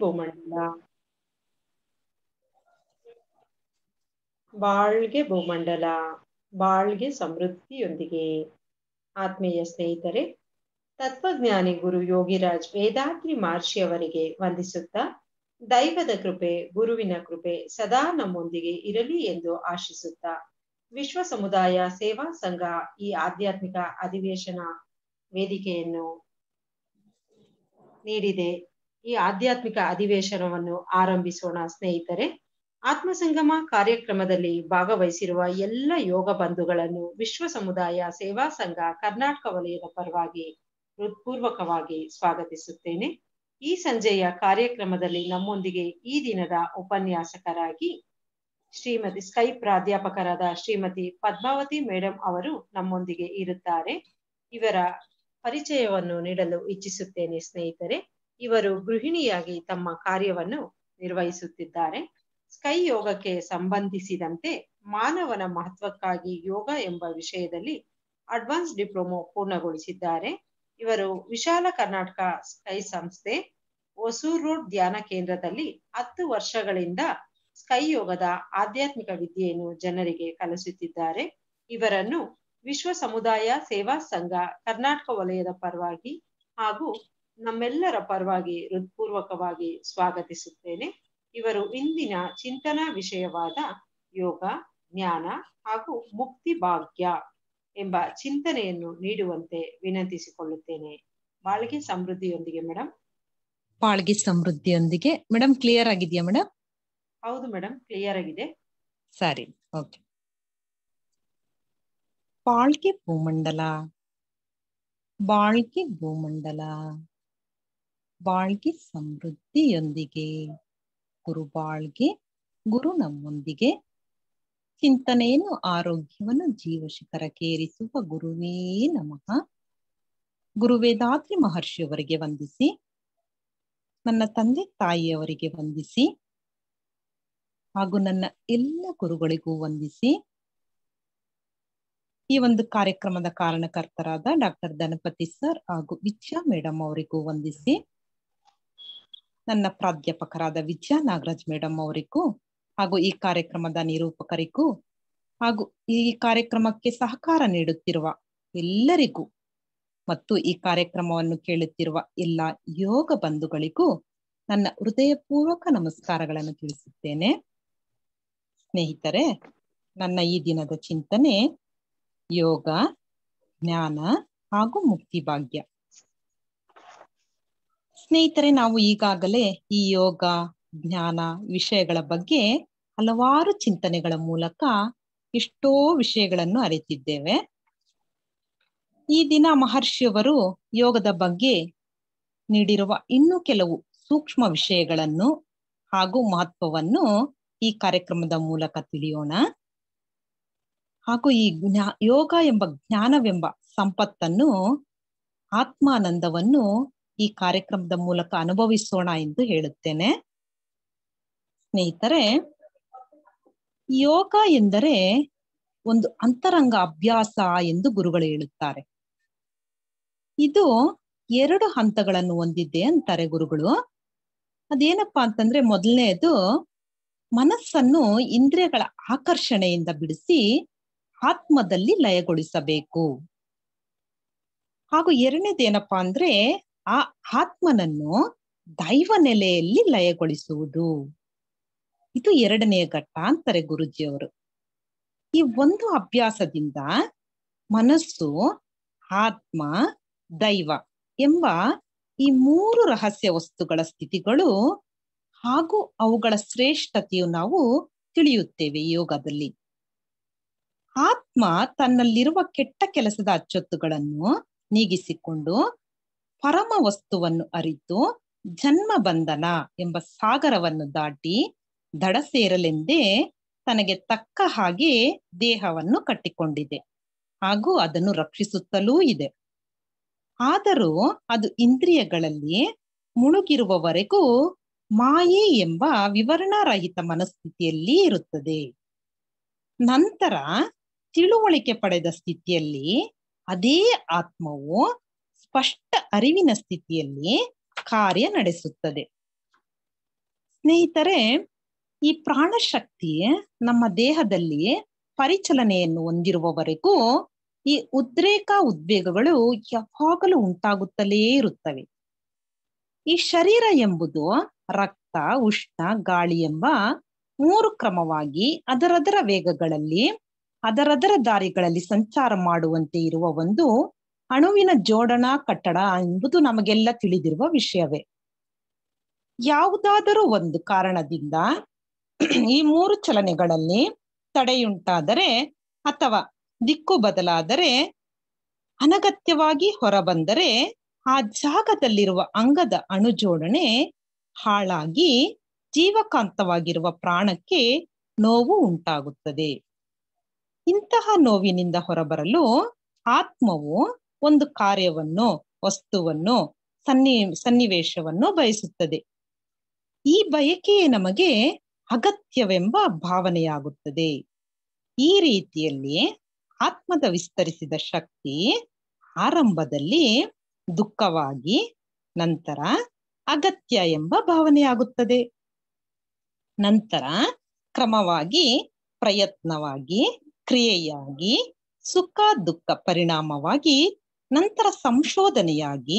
ಭೂಮಂಡಲ ಬಾಳ್ಗೆ ಭೂಮಂಡಲ ಬಾಳ್ಗೆ ಸಮೃದ್ಧಿಯೊಂದಿಗೆ ಆತ್ಮೀಯ ಸ್ನೇಹಿತರೆ ತತ್ವಜ್ಞಾನಿ ಗುರು ಯೋಗಿರಾಜ್ ವೇದಾದ್ರಿ ಮಹರ್ಷಿಯವರಿಗೆ ಅವರಿಗೆ ವಂದಿಸುತ್ತಾ ದೈವದ ಕೃಪೆ ಗುರುವಿನ ಕೃಪೆ ಸದಾ ನಮ್ಮೊಂದಿಗೆ ಇರಲಿ ಎಂದು ಆಶಿಸುತ್ತ ವಿಶ್ವ ಸಮುದಾಯ ಸೇವಾ ಸಂಘ ಈ ಆಧ್ಯಾತ್ಮಿಕ ಅಧಿವೇಶನ ವೇದಿಕೆಯನ್ನು ನೀಡಿದೆ ಈ ಆಧ್ಯಾತ್ಮಿಕ ಅಧಿವೇಶನವನ್ನು ಆರಂಭಿಸೋಣ ಸ್ನೇಹಿತರೆ ಆತ್ಮ ಸಂಗಮ ಕಾರ್ಯಕ್ರಮದಲ್ಲಿ ಭಾಗವಹಿಸಿರುವ ಎಲ್ಲ ಯೋಗ ಬಂಧುಗಳನ್ನು ವಿಶ್ವ ಸಮುದಾಯ ಸೇವಾ ಸಂಘ ಕರ್ನಾಟಕ ವಲಯದ ಪರವಾಗಿ ಹೃತ್ಪೂರ್ವಕವಾಗಿ ಸ್ವಾಗತಿಸುತ್ತೇನೆ ಈ ಸಂಜೆಯ ಕಾರ್ಯಕ್ರಮದಲ್ಲಿ ನಮ್ಮೊಂದಿಗೆ ಈ ದಿನದ ಉಪನ್ಯಾಸಕರಾಗಿ ಶ್ರೀಮತಿ ಸ್ಕೈ ಪ್ರಾಧ್ಯಾಪಕರಾದ ಶ್ರೀಮತಿ ಪದ್ಮಾವತಿ ಮೇಡಮ್ ಅವರು ನಮ್ಮೊಂದಿಗೆ ಇರುತ್ತಾರೆ ಇವರ ಪರಿಚಯವನ್ನು ನೀಡಲು ಇಚ್ಛಿಸುತ್ತೇನೆ ಸ್ನೇಹಿತರೆ ಇವರು ಗೃಹಿಣಿಯಾಗಿ ತಮ್ಮ ಕಾರ್ಯವನ್ನು ನಿರ್ವಹಿಸುತ್ತಿದ್ದಾರೆ ಸ್ಕೈ ಯೋಗಕ್ಕೆ ಸಂಬಂಧಿಸಿದಂತೆ ಮಾನವನ ಮಹತ್ವಕ್ಕಾಗಿ ಯೋಗ ಎಂಬ ವಿಷಯದಲ್ಲಿ ಅಡ್ವಾನ್ಸ್ ಡಿಪ್ಲೊಮೊ ಪೂರ್ಣಗೊಳಿಸಿದ್ದಾರೆ ಇವರು ವಿಶಾಲ ಕರ್ನಾಟಕ ಸ್ಕೈ ಸಂಸ್ಥೆ ಹೊಸೂರು ರೋಡ್ ಧ್ಯಾನ ಕೇಂದ್ರದಲ್ಲಿ ಹತ್ತು ವರ್ಷಗಳಿಂದ ಸ್ಕೈ ಯೋಗದ ಆಧ್ಯಾತ್ಮಿಕ ವಿದ್ಯೆಯನ್ನು ಜನರಿಗೆ ಕಲಿಸುತ್ತಿದ್ದಾರೆ ಇವರನ್ನು ವಿಶ್ವ ಸಮುದಾಯ ಸೇವಾ ಸಂಘ ಕರ್ನಾಟಕ ವಲಯದ ಪರವಾಗಿ ಹಾಗೂ ನಮ್ಮೆಲ್ಲರ ಪರವಾಗಿ ಹೃತ್ಪೂರ್ವಕವಾಗಿ ಸ್ವಾಗತಿಸುತ್ತೇನೆ ಇವರು ಇಂದಿನ ಚಿಂತನಾ ವಿಷಯವಾದ ಯೋಗ ಜ್ಞಾನ ಹಾಗೂ ಮುಕ್ತಿ ಭಾಗ್ಯ ಎಂಬ ಚಿಂತನೆಯನ್ನು ನೀಡುವಂತೆ ವಿನಂತಿಸಿಕೊಳ್ಳುತ್ತೇನೆ ಬಾಳ್ಗೆ ಸಮೃದ್ಧಿಯೊಂದಿಗೆ ಮೇಡಮ್ ಬಾಳ್ಗೆ ಸಮೃದ್ಧಿಯೊಂದಿಗೆ ಮೇಡಮ್ ಕ್ಲಿಯರ್ ಆಗಿದೆಯಾ ಮೇಡಮ್ ಹೌದು ಮೇಡಮ್ ಕ್ಲಿಯರ್ ಆಗಿದೆ ಸರಿ ಓಕೆ ಬಾಳ್ಗೆ ಭೂಮಂಡಲ ಬಾಳ್ಗೆ ಭೂಮಂಡಲ ಬಾಳ್ಗೆ ಸಮೃದ್ಧಿಯೊಂದಿಗೆ ಗುರುಬಾಳ್ಗೆ ಗುರು ನಮ್ಮೊಂದಿಗೆ ಚಿಂತನೆಯನ್ನು ಆರೋಗ್ಯವನ್ನು ಜೀವ ಶಿಖರಕ್ಕೇರಿಸುವ ಗುರುವೇ ನಮಃ ಗುರುವೇದಾತ್ರಿ ಮಹರ್ಷಿಯವರಿಗೆ ವಂದಿಸಿ ನನ್ನ ತಂದೆ ತಾಯಿಯವರಿಗೆ ವಂದಿಸಿ ಹಾಗೂ ನನ್ನ ಎಲ್ಲ ಗುರುಗಳಿಗೂ ವಂದಿಸಿ ಈ ಒಂದು ಕಾರ್ಯಕ್ರಮದ ಕಾರಣಕರ್ತರಾದ ಡಾಕ್ಟರ್ ದನಪತಿ ಸರ್ ಹಾಗೂ ವಿಚ್ಯಾ ಮೇಡಮ್ ಅವರಿಗೂ ವಂದಿಸಿ ನನ್ನ ಪ್ರಾಧ್ಯಾಪಕರಾದ ವಿದ್ಯಾ ನಾಗರಾಜ್ ಮೇಡಮ್ ಅವರಿಗೂ ಹಾಗೂ ಈ ಕಾರ್ಯಕ್ರಮದ ನಿರೂಪಕರಿಗೂ ಹಾಗೂ ಈ ಕಾರ್ಯಕ್ರಮಕ್ಕೆ ಸಹಕಾರ ನೀಡುತ್ತಿರುವ ಎಲ್ಲರಿಗೂ ಮತ್ತು ಈ ಕಾರ್ಯಕ್ರಮವನ್ನು ಕೇಳುತ್ತಿರುವ ಎಲ್ಲ ಯೋಗ ಬಂಧುಗಳಿಗೂ ನನ್ನ ಹೃದಯಪೂರ್ವಕ ನಮಸ್ಕಾರಗಳನ್ನು ತಿಳಿಸುತ್ತೇನೆ ಸ್ನೇಹಿತರೆ ನನ್ನ ಈ ದಿನದ ಚಿಂತನೆ ಯೋಗ ಜ್ಞಾನ ಹಾಗೂ ಮುಕ್ತಿ ಭಾಗ್ಯ ಸ್ನೇಹಿತರೆ ನಾವು ಈಗಾಗಲೇ ಈ ಯೋಗ ಜ್ಞಾನ ವಿಷಯಗಳ ಬಗ್ಗೆ ಹಲವಾರು ಚಿಂತನೆಗಳ ಮೂಲಕ ಎಷ್ಟೋ ವಿಷಯಗಳನ್ನು ಅರಿತಿದ್ದೇವೆ ಈ ದಿನ ಮಹರ್ಷಿಯವರು ಯೋಗದ ಬಗ್ಗೆ ನೀಡಿರುವ ಇನ್ನೂ ಕೆಲವು ಸೂಕ್ಷ್ಮ ವಿಷಯಗಳನ್ನು ಹಾಗೂ ಮಹತ್ವವನ್ನು ಈ ಕಾರ್ಯಕ್ರಮದ ಮೂಲಕ ತಿಳಿಯೋಣ ಹಾಗೂ ಈ ಜ್ಞಾ ಯೋಗ ಎಂಬ ಜ್ಞಾನವೆಂಬ ಸಂಪತ್ತನ್ನು ಆತ್ಮಾನಂದವನ್ನು ಈ ಕಾರ್ಯಕ್ರಮದ ಮೂಲಕ ಅನುಭವಿಸೋಣ ಎಂದು ಹೇಳುತ್ತೇನೆ ಸ್ನೇಹಿತರೆ ಯೋಗ ಎಂದರೆ ಒಂದು ಅಂತರಂಗ ಅಭ್ಯಾಸ ಎಂದು ಗುರುಗಳು ಹೇಳುತ್ತಾರೆ ಇದು ಎರಡು ಹಂತಗಳನ್ನು ಹೊಂದಿದೆ ಅಂತಾರೆ ಗುರುಗಳು ಅದೇನಪ್ಪಾ ಅಂತಂದ್ರೆ ಮೊದಲನೇದು ಮನಸ್ಸನ್ನು ಇಂದ್ರಿಯಗಳ ಆಕರ್ಷಣೆಯಿಂದ ಬಿಡಿಸಿ ಆತ್ಮದಲ್ಲಿ ಲಯಗೊಳಿಸಬೇಕು ಹಾಗೂ ಎರಡನೇದೇನಪ್ಪಾ ಅಂದ್ರೆ ಆ ಆತ್ಮನನ್ನು ದೈವ ನೆಲೆಯಲ್ಲಿ ಲಯಗೊಳಿಸುವುದು ಇದು ಎರಡನೆಯ ಘಟ್ಟ ಅಂತಾರೆ ಗುರುಜಿಯವರು ಈ ಒಂದು ಅಭ್ಯಾಸದಿಂದ ಮನಸ್ಸು ಆತ್ಮ ದೈವ ಎಂಬ ಈ ಮೂರು ರಹಸ್ಯ ವಸ್ತುಗಳ ಸ್ಥಿತಿಗಳು ಹಾಗೂ ಅವುಗಳ ಶ್ರೇಷ್ಠತೆಯು ನಾವು ತಿಳಿಯುತ್ತೇವೆ ಯೋಗದಲ್ಲಿ ಆತ್ಮ ತನ್ನಲ್ಲಿರುವ ಕೆಟ್ಟ ಕೆಲಸದ ಅಚ್ಚೊತ್ತುಗಳನ್ನು ನೀಗಿಸಿಕೊಂಡು ಪರಮ ವಸ್ತುವನ್ನು ಅರಿತು ಜನ್ಮ ಬಂಧನ ಎಂಬ ಸಾಗರವನ್ನು ದಾಟಿ ದಡ ಸೇರಲೆಂದೇ ತನಗೆ ತಕ್ಕ ಹಾಗೆ ದೇಹವನ್ನು ಕಟ್ಟಿಕೊಂಡಿದೆ ಹಾಗೂ ಅದನ್ನು ರಕ್ಷಿಸುತ್ತಲೂ ಇದೆ ಆದರೂ ಅದು ಇಂದ್ರಿಯಗಳಲ್ಲಿ ಮುಳುಗಿರುವವರೆಗೂ ಮಾಯೆ ಎಂಬ ವಿವರಣಾರಹಿತ ಮನಸ್ಥಿತಿಯಲ್ಲಿ ಇರುತ್ತದೆ ನಂತರ ತಿಳುವಳಿಕೆ ಪಡೆದ ಸ್ಥಿತಿಯಲ್ಲಿ ಅದೇ ಆತ್ಮವು ಸ್ಪಷ್ಟ ಅರಿವಿನ ಸ್ಥಿತಿಯಲ್ಲಿ ಕಾರ್ಯ ನಡೆಸುತ್ತದೆ ಸ್ನೇಹಿತರೆ ಈ ಪ್ರಾಣಶಕ್ತಿ ನಮ್ಮ ದೇಹದಲ್ಲಿ ಪರಿಚಲನೆಯನ್ನು ಹೊಂದಿರುವವರೆಗೂ ಈ ಉದ್ರೇಕ ಉದ್ವೇಗಗಳು ಯಾವಾಗಲೂ ಉಂಟಾಗುತ್ತಲೇ ಇರುತ್ತವೆ ಈ ಶರೀರ ಎಂಬುದು ರಕ್ತ ಉಷ್ಣ ಗಾಳಿ ಎಂಬ ಮೂರು ಕ್ರಮವಾಗಿ ಅದರದರ ವೇಗಗಳಲ್ಲಿ ಅದರದರ ದಾರಿಗಳಲ್ಲಿ ಸಂಚಾರ ಮಾಡುವಂತೆ ಇರುವ ಒಂದು ಅಣುವಿನ ಜೋಡಣಾ ಕಟ್ಟಡ ಎಂಬುದು ನಮಗೆಲ್ಲ ತಿಳಿದಿರುವ ವಿಷಯವೇ ಯಾವುದಾದರೂ ಒಂದು ಕಾರಣದಿಂದ ಈ ಮೂರು ಚಲನೆಗಳಲ್ಲಿ ತಡೆಯುಂಟಾದರೆ ಅಥವಾ ದಿಕ್ಕು ಬದಲಾದರೆ ಅನಗತ್ಯವಾಗಿ ಹೊರಬಂದರೆ ಆ ಜಾಗದಲ್ಲಿರುವ ಅಂಗದ ಅಣು ಜೋಡಣೆ ಹಾಳಾಗಿ ಜೀವಕಾಂತವಾಗಿರುವ ಪ್ರಾಣಕ್ಕೆ ನೋವು ಉಂಟಾಗುತ್ತದೆ ಇಂತಹ ನೋವಿನಿಂದ ಹೊರಬರಲು ಆತ್ಮವು ಒಂದು ಕಾರ್ಯವನ್ನು ವಸ್ತುವನ್ನು ಸನ್ನಿ ಸನ್ನಿವೇಶವನ್ನು ಬಯಸುತ್ತದೆ ಈ ಬಯಕೆಯೇ ನಮಗೆ ಅಗತ್ಯವೆಂಬ ಭಾವನೆಯಾಗುತ್ತದೆ ಈ ರೀತಿಯಲ್ಲಿ ಆತ್ಮದ ವಿಸ್ತರಿಸಿದ ಶಕ್ತಿ ಆರಂಭದಲ್ಲಿ ದುಃಖವಾಗಿ ನಂತರ ಅಗತ್ಯ ಎಂಬ ಭಾವನೆಯಾಗುತ್ತದೆ ನಂತರ ಕ್ರಮವಾಗಿ ಪ್ರಯತ್ನವಾಗಿ ಕ್ರಿಯೆಯಾಗಿ ಸುಖ ದುಃಖ ಪರಿಣಾಮವಾಗಿ ನಂತರ ಸಂಶೋಧನೆಯಾಗಿ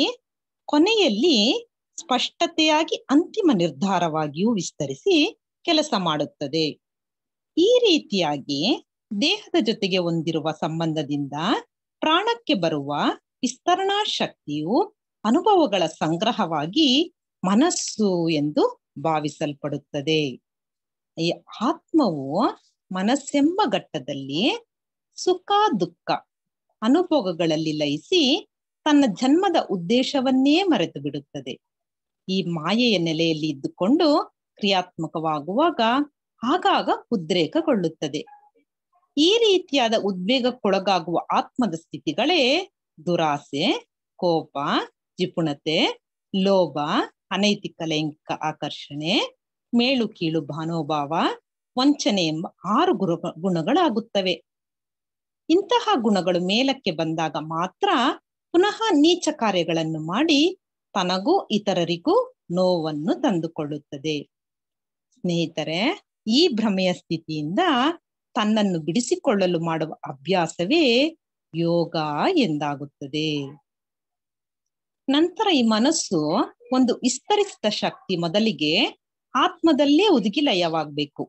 ಕೊನೆಯಲ್ಲಿ ಸ್ಪಷ್ಟತೆಯಾಗಿ ಅಂತಿಮ ನಿರ್ಧಾರವಾಗಿಯೂ ವಿಸ್ತರಿಸಿ ಕೆಲಸ ಮಾಡುತ್ತದೆ ಈ ರೀತಿಯಾಗಿ ದೇಹದ ಜೊತೆಗೆ ಹೊಂದಿರುವ ಸಂಬಂಧದಿಂದ ಪ್ರಾಣಕ್ಕೆ ಬರುವ ವಿಸ್ತರಣಾ ಶಕ್ತಿಯು ಅನುಭವಗಳ ಸಂಗ್ರಹವಾಗಿ ಮನಸ್ಸು ಎಂದು ಭಾವಿಸಲ್ಪಡುತ್ತದೆ ಈ ಆತ್ಮವು ಮನಸ್ಸೆಂಬ ಘಟ್ಟದಲ್ಲಿ ಸುಖ ದುಃಖ ಅನುಭೋಗಗಳಲ್ಲಿ ಲಯಿಸಿ ತನ್ನ ಜನ್ಮದ ಉದ್ದೇಶವನ್ನೇ ಮರೆತು ಬಿಡುತ್ತದೆ ಈ ಮಾಯೆಯ ನೆಲೆಯಲ್ಲಿ ಇದ್ದುಕೊಂಡು ಕ್ರಿಯಾತ್ಮಕವಾಗುವಾಗ ಆಗಾಗ ಉದ್ರೇಕಗೊಳ್ಳುತ್ತದೆ ಈ ರೀತಿಯಾದ ಉದ್ವೇಗಕ್ಕೊಳಗಾಗುವ ಆತ್ಮದ ಸ್ಥಿತಿಗಳೇ ದುರಾಸೆ ಕೋಪ ಜಿಪುಣತೆ ಲೋಭ ಅನೈತಿಕ ಲೈಂಗಿಕ ಆಕರ್ಷಣೆ ಮೇಳು ಕೀಳು ಭಾನೋಭಾವ ವಂಚನೆ ಎಂಬ ಆರು ಗುರು ಗುಣಗಳಾಗುತ್ತವೆ ಇಂತಹ ಗುಣಗಳು ಮೇಲಕ್ಕೆ ಬಂದಾಗ ಮಾತ್ರ ಪುನಃ ನೀಚ ಕಾರ್ಯಗಳನ್ನು ಮಾಡಿ ತನಗೂ ಇತರರಿಗೂ ನೋವನ್ನು ತಂದುಕೊಳ್ಳುತ್ತದೆ ಸ್ನೇಹಿತರೆ ಈ ಭ್ರಮೆಯ ಸ್ಥಿತಿಯಿಂದ ತನ್ನನ್ನು ಬಿಡಿಸಿಕೊಳ್ಳಲು ಮಾಡುವ ಅಭ್ಯಾಸವೇ ಯೋಗ ಎಂದಾಗುತ್ತದೆ ನಂತರ ಈ ಮನಸ್ಸು ಒಂದು ವಿಸ್ತರಿಸಿದ ಶಕ್ತಿ ಮೊದಲಿಗೆ ಆತ್ಮದಲ್ಲೇ ಉದುಗಿ ಲಯವಾಗಬೇಕು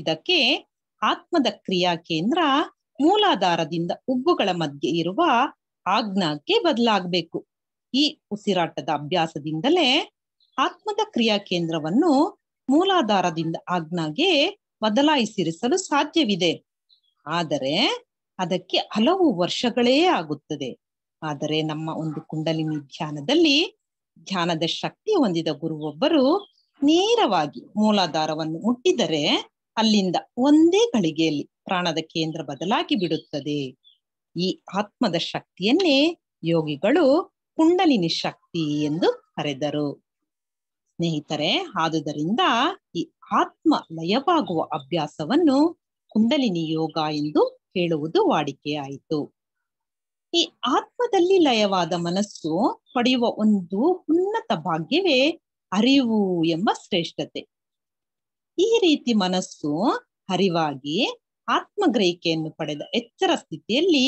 ಇದಕ್ಕೆ ಆತ್ಮದ ಕ್ರಿಯಾ ಕೇಂದ್ರ ಮೂಲಾಧಾರದಿಂದ ಉಬ್ಬುಗಳ ಮಧ್ಯೆ ಇರುವ ಆಜ್ಞಾಕ್ಕೆ ಬದಲಾಗಬೇಕು ಈ ಉಸಿರಾಟದ ಅಭ್ಯಾಸದಿಂದಲೇ ಆತ್ಮದ ಕ್ರಿಯಾ ಕೇಂದ್ರವನ್ನು ಮೂಲಾಧಾರದಿಂದ ಆಜ್ಞಾಗೆ ಬದಲಾಯಿಸಿರಿಸಲು ಸಾಧ್ಯವಿದೆ ಆದರೆ ಅದಕ್ಕೆ ಹಲವು ವರ್ಷಗಳೇ ಆಗುತ್ತದೆ ಆದರೆ ನಮ್ಮ ಒಂದು ಕುಂಡಲಿನಿ ಧ್ಯಾನದಲ್ಲಿ ಧ್ಯಾನದ ಶಕ್ತಿ ಹೊಂದಿದ ಗುರುವೊಬ್ಬರು ನೇರವಾಗಿ ಮೂಲಾಧಾರವನ್ನು ಮುಟ್ಟಿದರೆ ಅಲ್ಲಿಂದ ಒಂದೇ ಗಳಿಗೆಯಲ್ಲಿ ಪ್ರಾಣದ ಕೇಂದ್ರ ಬದಲಾಗಿ ಬಿಡುತ್ತದೆ ಈ ಆತ್ಮದ ಶಕ್ತಿಯನ್ನೇ ಯೋಗಿಗಳು ಕುಂಡಲಿನಿ ಶಕ್ತಿ ಎಂದು ಕರೆದರು ಸ್ನೇಹಿತರೆ ಆದುದರಿಂದ ಈ ಆತ್ಮ ಲಯವಾಗುವ ಅಭ್ಯಾಸವನ್ನು ಕುಂಡಲಿನಿ ಯೋಗ ಎಂದು ಹೇಳುವುದು ವಾಡಿಕೆಯಾಯಿತು ಈ ಆತ್ಮದಲ್ಲಿ ಲಯವಾದ ಮನಸ್ಸು ಪಡೆಯುವ ಒಂದು ಉನ್ನತ ಭಾಗ್ಯವೇ ಅರಿವು ಎಂಬ ಶ್ರೇಷ್ಠತೆ ಈ ರೀತಿ ಮನಸ್ಸು ಅರಿವಾಗಿ ಆತ್ಮಗ್ರಹಿಕೆಯನ್ನು ಪಡೆದ ಎಚ್ಚರ ಸ್ಥಿತಿಯಲ್ಲಿ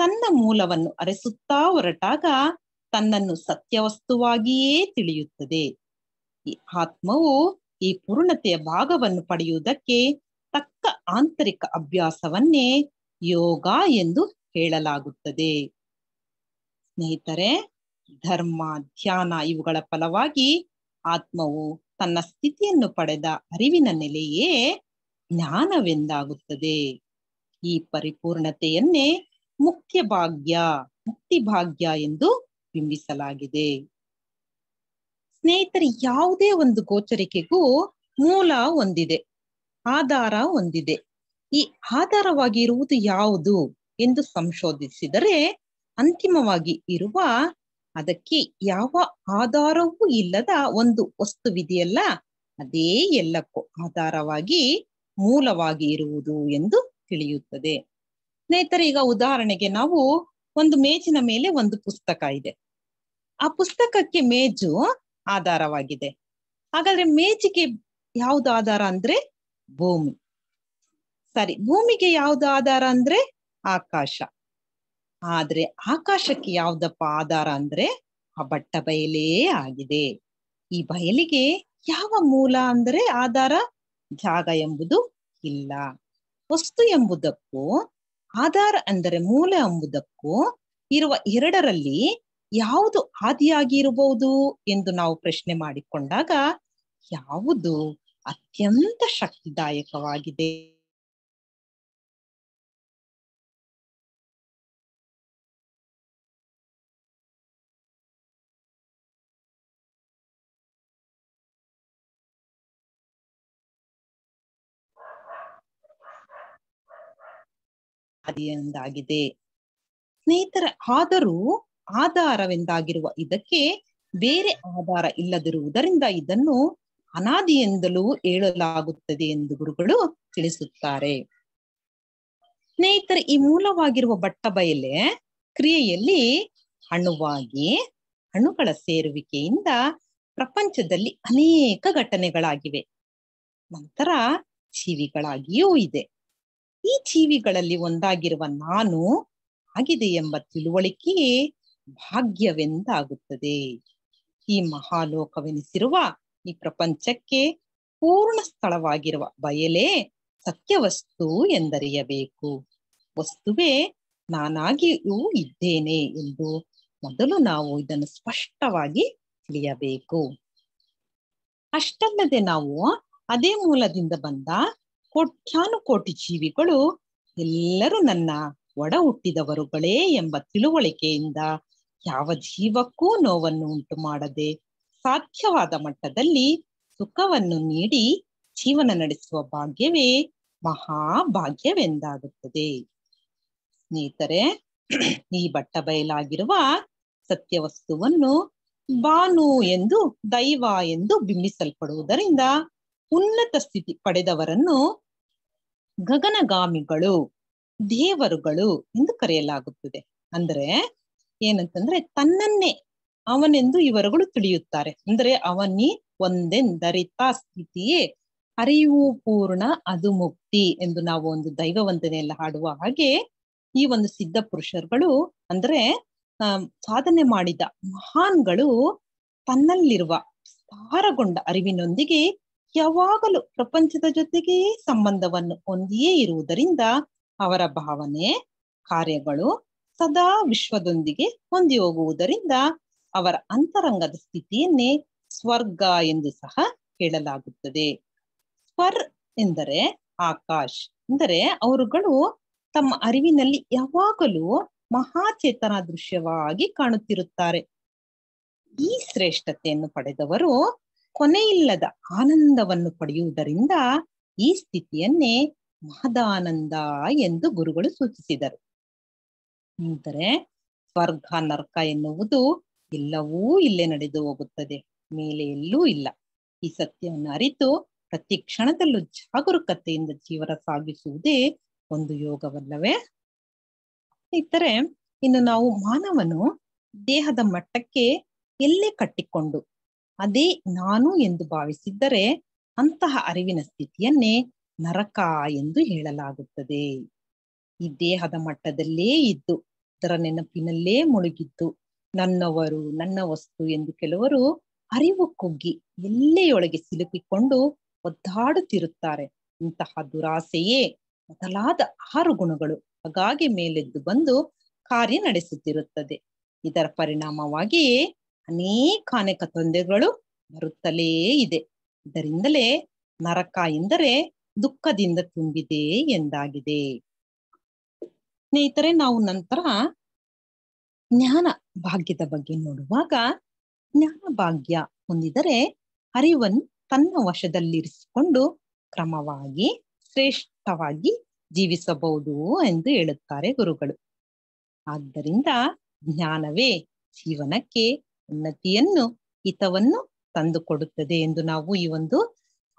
ತನ್ನ ಮೂಲವನ್ನು ಅರೆಸುತ್ತಾ ಹೊರಟಾಗ ತನ್ನನ್ನು ಸತ್ಯವಸ್ತುವಾಗಿಯೇ ತಿಳಿಯುತ್ತದೆ ಈ ಆತ್ಮವು ಈ ಪೂರ್ಣತೆಯ ಭಾಗವನ್ನು ಪಡೆಯುವುದಕ್ಕೆ ತಕ್ಕ ಆಂತರಿಕ ಅಭ್ಯಾಸವನ್ನೇ ಯೋಗ ಎಂದು ಹೇಳಲಾಗುತ್ತದೆ ಸ್ನೇಹಿತರೆ ಧರ್ಮ ಧ್ಯಾನ ಇವುಗಳ ಫಲವಾಗಿ ಆತ್ಮವು ತನ್ನ ಸ್ಥಿತಿಯನ್ನು ಪಡೆದ ಅರಿವಿನ ನೆಲೆಯೇ ಜ್ಞಾನವೆಂದಾಗುತ್ತದೆ ಈ ಪರಿಪೂರ್ಣತೆಯನ್ನೇ ಮುಖ್ಯ ಭಾಗ್ಯ ಮುಕ್ತಿ ಭಾಗ್ಯ ಎಂದು ಬಿಂಬಿಸಲಾಗಿದೆ ಸ್ನೇಹಿತರೆ ಯಾವುದೇ ಒಂದು ಗೋಚರಿಕೆಗೂ ಮೂಲ ಹೊಂದಿದೆ ಆಧಾರ ಹೊಂದಿದೆ ಈ ಆಧಾರವಾಗಿ ಇರುವುದು ಯಾವುದು ಎಂದು ಸಂಶೋಧಿಸಿದರೆ ಅಂತಿಮವಾಗಿ ಇರುವ ಅದಕ್ಕೆ ಯಾವ ಆಧಾರವೂ ಇಲ್ಲದ ಒಂದು ವಸ್ತುವಿದೆಯಲ್ಲ ಅದೇ ಎಲ್ಲಕ್ಕೂ ಆಧಾರವಾಗಿ ಮೂಲವಾಗಿ ಇರುವುದು ಎಂದು ತಿಳಿಯುತ್ತದೆ ಸ್ನೇಹಿತರೆ ಈಗ ಉದಾಹರಣೆಗೆ ನಾವು ಒಂದು ಮೇಜಿನ ಮೇಲೆ ಒಂದು ಪುಸ್ತಕ ಇದೆ ಆ ಪುಸ್ತಕಕ್ಕೆ ಮೇಜು ಆಧಾರವಾಗಿದೆ ಹಾಗಾದ್ರೆ ಮೇಜಿಗೆ ಯಾವ್ದು ಆಧಾರ ಅಂದ್ರೆ ಭೂಮಿ ಸರಿ ಭೂಮಿಗೆ ಯಾವ್ದು ಆಧಾರ ಅಂದ್ರೆ ಆಕಾಶ ಆದ್ರೆ ಆಕಾಶಕ್ಕೆ ಯಾವ್ದಪ್ಪ ಆಧಾರ ಅಂದ್ರೆ ಆ ಬಟ್ಟ ಬಯಲೇ ಆಗಿದೆ ಈ ಬಯಲಿಗೆ ಯಾವ ಮೂಲ ಅಂದ್ರೆ ಆಧಾರ ಜಾಗ ಎಂಬುದು ಇಲ್ಲ ವಸ್ತು ಎಂಬುದಕ್ಕೂ ಆಧಾರ ಅಂದರೆ ಮೂಲ ಎಂಬುದಕ್ಕೂ ಇರುವ ಎರಡರಲ್ಲಿ ಯಾವುದು ಆದಿಯಾಗಿ ಇರಬಹುದು ಎಂದು ನಾವು ಪ್ರಶ್ನೆ ಮಾಡಿಕೊಂಡಾಗ ಯಾವುದು ಅತ್ಯಂತ ಶಕ್ತಿದಾಯಕವಾಗಿದೆ ದಾರಿಯೆಂದಾಗಿದೆ ಸ್ನೇಹಿತರ ಆದರೂ ಆಧಾರವೆಂದಾಗಿರುವ ಇದಕ್ಕೆ ಬೇರೆ ಆಧಾರ ಇಲ್ಲದಿರುವುದರಿಂದ ಇದನ್ನು ಅನಾದಿಯಿಂದಲೂ ಹೇಳಲಾಗುತ್ತದೆ ಎಂದು ಗುರುಗಳು ತಿಳಿಸುತ್ತಾರೆ ಸ್ನೇಹಿತರ ಈ ಮೂಲವಾಗಿರುವ ಬಟ್ಟ ಕ್ರಿಯೆಯಲ್ಲಿ ಅಣುವಾಗಿ ಅಣುಗಳ ಸೇರುವಿಕೆಯಿಂದ ಪ್ರಪಂಚದಲ್ಲಿ ಅನೇಕ ಘಟನೆಗಳಾಗಿವೆ ನಂತರ ಜೀವಿಗಳಾಗಿಯೂ ಇದೆ ಈ ಜೀವಿಗಳಲ್ಲಿ ಒಂದಾಗಿರುವ ನಾನು ಆಗಿದೆ ಎಂಬ ತಿಳುವಳಿಕೆಯೇ ಭಾಗ್ಯವೆಂದಾಗುತ್ತದೆ ಈ ಮಹಾಲೋಕವೆನಿಸಿರುವ ಈ ಪ್ರಪಂಚಕ್ಕೆ ಪೂರ್ಣ ಸ್ಥಳವಾಗಿರುವ ಬಯಲೇ ಸತ್ಯವಸ್ತು ಎಂದರಿಯಬೇಕು ವಸ್ತುವೆ ನಾನಾಗಿಯೂ ಇದ್ದೇನೆ ಎಂದು ಮೊದಲು ನಾವು ಇದನ್ನು ಸ್ಪಷ್ಟವಾಗಿ ತಿಳಿಯಬೇಕು ಅಷ್ಟಲ್ಲದೆ ನಾವು ಅದೇ ಮೂಲದಿಂದ ಬಂದ ಕೋಟಿ ಜೀವಿಗಳು ಎಲ್ಲರೂ ನನ್ನ ಒಡ ಹುಟ್ಟಿದವರುಗಳೇ ಎಂಬ ತಿಳುವಳಿಕೆಯಿಂದ ಯಾವ ಜೀವಕ್ಕೂ ನೋವನ್ನು ಉಂಟು ಮಾಡದೆ ಸಾಧ್ಯವಾದ ಮಟ್ಟದಲ್ಲಿ ಸುಖವನ್ನು ನೀಡಿ ಜೀವನ ನಡೆಸುವ ಭಾಗ್ಯವೇ ಮಹಾಭಾಗ್ಯವೆಂದಾಗುತ್ತದೆ ಸ್ನೇಹಿತರೆ ಈ ಬಟ್ಟ ಬಯಲಾಗಿರುವ ಸತ್ಯವಸ್ತುವನ್ನು ಬಾನು ಎಂದು ದೈವ ಎಂದು ಬಿಂಬಿಸಲ್ಪಡುವುದರಿಂದ ಉನ್ನತ ಸ್ಥಿತಿ ಪಡೆದವರನ್ನು ಗಗನಗಾಮಿಗಳು ದೇವರುಗಳು ಎಂದು ಕರೆಯಲಾಗುತ್ತದೆ ಅಂದ್ರೆ ಏನಂತಂದ್ರೆ ತನ್ನನ್ನೇ ಅವನೆಂದು ಇವರುಗಳು ತಿಳಿಯುತ್ತಾರೆ ಅಂದ್ರೆ ಅವನಿ ಒಂದೆಂದರಿತ ಸ್ಥಿತಿಯೇ ಅರಿವು ಪೂರ್ಣ ಅದು ಮುಕ್ತಿ ಎಂದು ನಾವು ಒಂದು ದೈವವಂದನೆಯಲ್ಲ ಹಾಡುವ ಹಾಗೆ ಈ ಒಂದು ಸಿದ್ಧ ಪುರುಷರುಗಳು ಅಂದ್ರೆ ಸಾಧನೆ ಮಾಡಿದ ಮಹಾನ್ಗಳು ತನ್ನಲ್ಲಿರುವ ಸಾರಗೊಂಡ ಅರಿವಿನೊಂದಿಗೆ ಯಾವಾಗಲೂ ಪ್ರಪಂಚದ ಜೊತೆಗೆ ಸಂಬಂಧವನ್ನು ಹೊಂದಿಯೇ ಇರುವುದರಿಂದ ಅವರ ಭಾವನೆ ಕಾರ್ಯಗಳು ಸದಾ ವಿಶ್ವದೊಂದಿಗೆ ಹೊಂದಿ ಹೋಗುವುದರಿಂದ ಅವರ ಅಂತರಂಗದ ಸ್ಥಿತಿಯನ್ನೇ ಸ್ವರ್ಗ ಎಂದು ಸಹ ಹೇಳಲಾಗುತ್ತದೆ ಸ್ವರ್ ಎಂದರೆ ಆಕಾಶ್ ಅಂದರೆ ಅವರುಗಳು ತಮ್ಮ ಅರಿವಿನಲ್ಲಿ ಯಾವಾಗಲೂ ಮಹಾಚೇತನ ದೃಶ್ಯವಾಗಿ ಕಾಣುತ್ತಿರುತ್ತಾರೆ ಈ ಶ್ರೇಷ್ಠತೆಯನ್ನು ಪಡೆದವರು ಕೊನೆಯಿಲ್ಲದ ಆನಂದವನ್ನು ಪಡೆಯುವುದರಿಂದ ಈ ಸ್ಥಿತಿಯನ್ನೇ ಮಹದಾನಂದ ಎಂದು ಗುರುಗಳು ಸೂಚಿಸಿದರು ಅಂದರೆ ಸ್ವರ್ಗ ನರ್ಕ ಎನ್ನುವುದು ಎಲ್ಲವೂ ಇಲ್ಲೇ ನಡೆದು ಹೋಗುತ್ತದೆ ಮೇಲೆ ಎಲ್ಲೂ ಇಲ್ಲ ಈ ಸತ್ಯವನ್ನು ಅರಿತು ಪ್ರತಿ ಕ್ಷಣದಲ್ಲೂ ಜಾಗರೂಕತೆಯಿಂದ ಜೀವನ ಸಾಗಿಸುವುದೇ ಒಂದು ಯೋಗವಲ್ಲವೇ ಇತರೆ ಇನ್ನು ನಾವು ಮಾನವನು ದೇಹದ ಮಟ್ಟಕ್ಕೆ ಎಲ್ಲೇ ಕಟ್ಟಿಕೊಂಡು ಅದೇ ನಾನು ಎಂದು ಭಾವಿಸಿದ್ದರೆ ಅಂತಹ ಅರಿವಿನ ಸ್ಥಿತಿಯನ್ನೇ ನರಕ ಎಂದು ಹೇಳಲಾಗುತ್ತದೆ ಈ ದೇಹದ ಮಟ್ಟದಲ್ಲೇ ಇದ್ದು ಅದರ ನೆನಪಿನಲ್ಲೇ ಮುಳುಗಿದ್ದು ನನ್ನವರು ನನ್ನ ವಸ್ತು ಎಂದು ಕೆಲವರು ಅರಿವು ಕುಗ್ಗಿ ಎಲ್ಲೆಯೊಳಗೆ ಸಿಲುಕಿಕೊಂಡು ಒದ್ದಾಡುತ್ತಿರುತ್ತಾರೆ ಇಂತಹ ದುರಾಸೆಯೇ ಮೊದಲಾದ ಆರು ಗುಣಗಳು ಹಾಗಾಗಿ ಮೇಲೆದ್ದು ಬಂದು ಕಾರ್ಯ ನಡೆಸುತ್ತಿರುತ್ತದೆ ಇದರ ಪರಿಣಾಮವಾಗಿಯೇ ಅನೇಕ ತೊಂದರೆಗಳು ಬರುತ್ತಲೇ ಇದೆ ಇದರಿಂದಲೇ ನರಕ ಎಂದರೆ ದುಃಖದಿಂದ ತುಂಬಿದೆ ಎಂದಾಗಿದೆ ಸ್ನೇಹಿತರೆ ನಾವು ನಂತರ ಜ್ಞಾನ ಭಾಗ್ಯದ ಬಗ್ಗೆ ನೋಡುವಾಗ ಜ್ಞಾನ ಭಾಗ್ಯ ಹೊಂದಿದರೆ ಅರಿವನ್ನು ತನ್ನ ವಶದಲ್ಲಿರಿಸಿಕೊಂಡು ಕ್ರಮವಾಗಿ ಶ್ರೇಷ್ಠವಾಗಿ ಜೀವಿಸಬಹುದು ಎಂದು ಹೇಳುತ್ತಾರೆ ಗುರುಗಳು ಆದ್ದರಿಂದ ಜ್ಞಾನವೇ ಜೀವನಕ್ಕೆ ಉನ್ನತಿಯನ್ನು ಹಿತವನ್ನು ತಂದುಕೊಡುತ್ತದೆ ಎಂದು ನಾವು ಈ ಒಂದು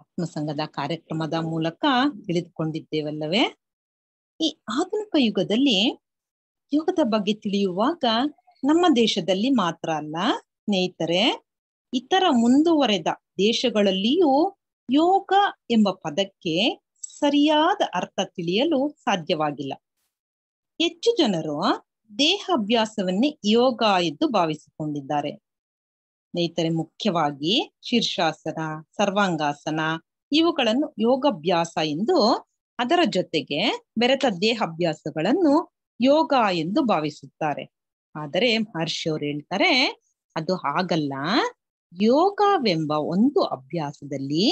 ಆತ್ಮಸಂಗದ ಕಾರ್ಯಕ್ರಮದ ಮೂಲಕ ತಿಳಿದುಕೊಂಡಿದ್ದೇವಲ್ಲವೇ ಈ ಆಧುನಿಕ ಯುಗದಲ್ಲಿ ಯೋಗದ ಬಗ್ಗೆ ತಿಳಿಯುವಾಗ ನಮ್ಮ ದೇಶದಲ್ಲಿ ಮಾತ್ರ ಅಲ್ಲ ಸ್ನೇಹಿತರೆ ಇತರ ಮುಂದುವರೆದ ದೇಶಗಳಲ್ಲಿಯೂ ಯೋಗ ಎಂಬ ಪದಕ್ಕೆ ಸರಿಯಾದ ಅರ್ಥ ತಿಳಿಯಲು ಸಾಧ್ಯವಾಗಿಲ್ಲ ಹೆಚ್ಚು ಜನರು ದೇಹಾಭ್ಯಾಸವನ್ನೇ ಯೋಗ ಎಂದು ಭಾವಿಸಿಕೊಂಡಿದ್ದಾರೆ ಸ್ನೇಹಿತರೆ ಮುಖ್ಯವಾಗಿ ಶೀರ್ಷಾಸನ ಸರ್ವಾಂಗಾಸನ ಇವುಗಳನ್ನು ಯೋಗಾಭ್ಯಾಸ ಎಂದು ಅದರ ಜೊತೆಗೆ ಬೆರೆತ ದೇಹಾಭ್ಯಾಸಗಳನ್ನು ಯೋಗ ಎಂದು ಭಾವಿಸುತ್ತಾರೆ ಆದರೆ ಮಹರ್ಷಿಯವರು ಹೇಳ್ತಾರೆ ಅದು ಹಾಗಲ್ಲ ಯೋಗವೆಂಬ ಒಂದು ಅಭ್ಯಾಸದಲ್ಲಿ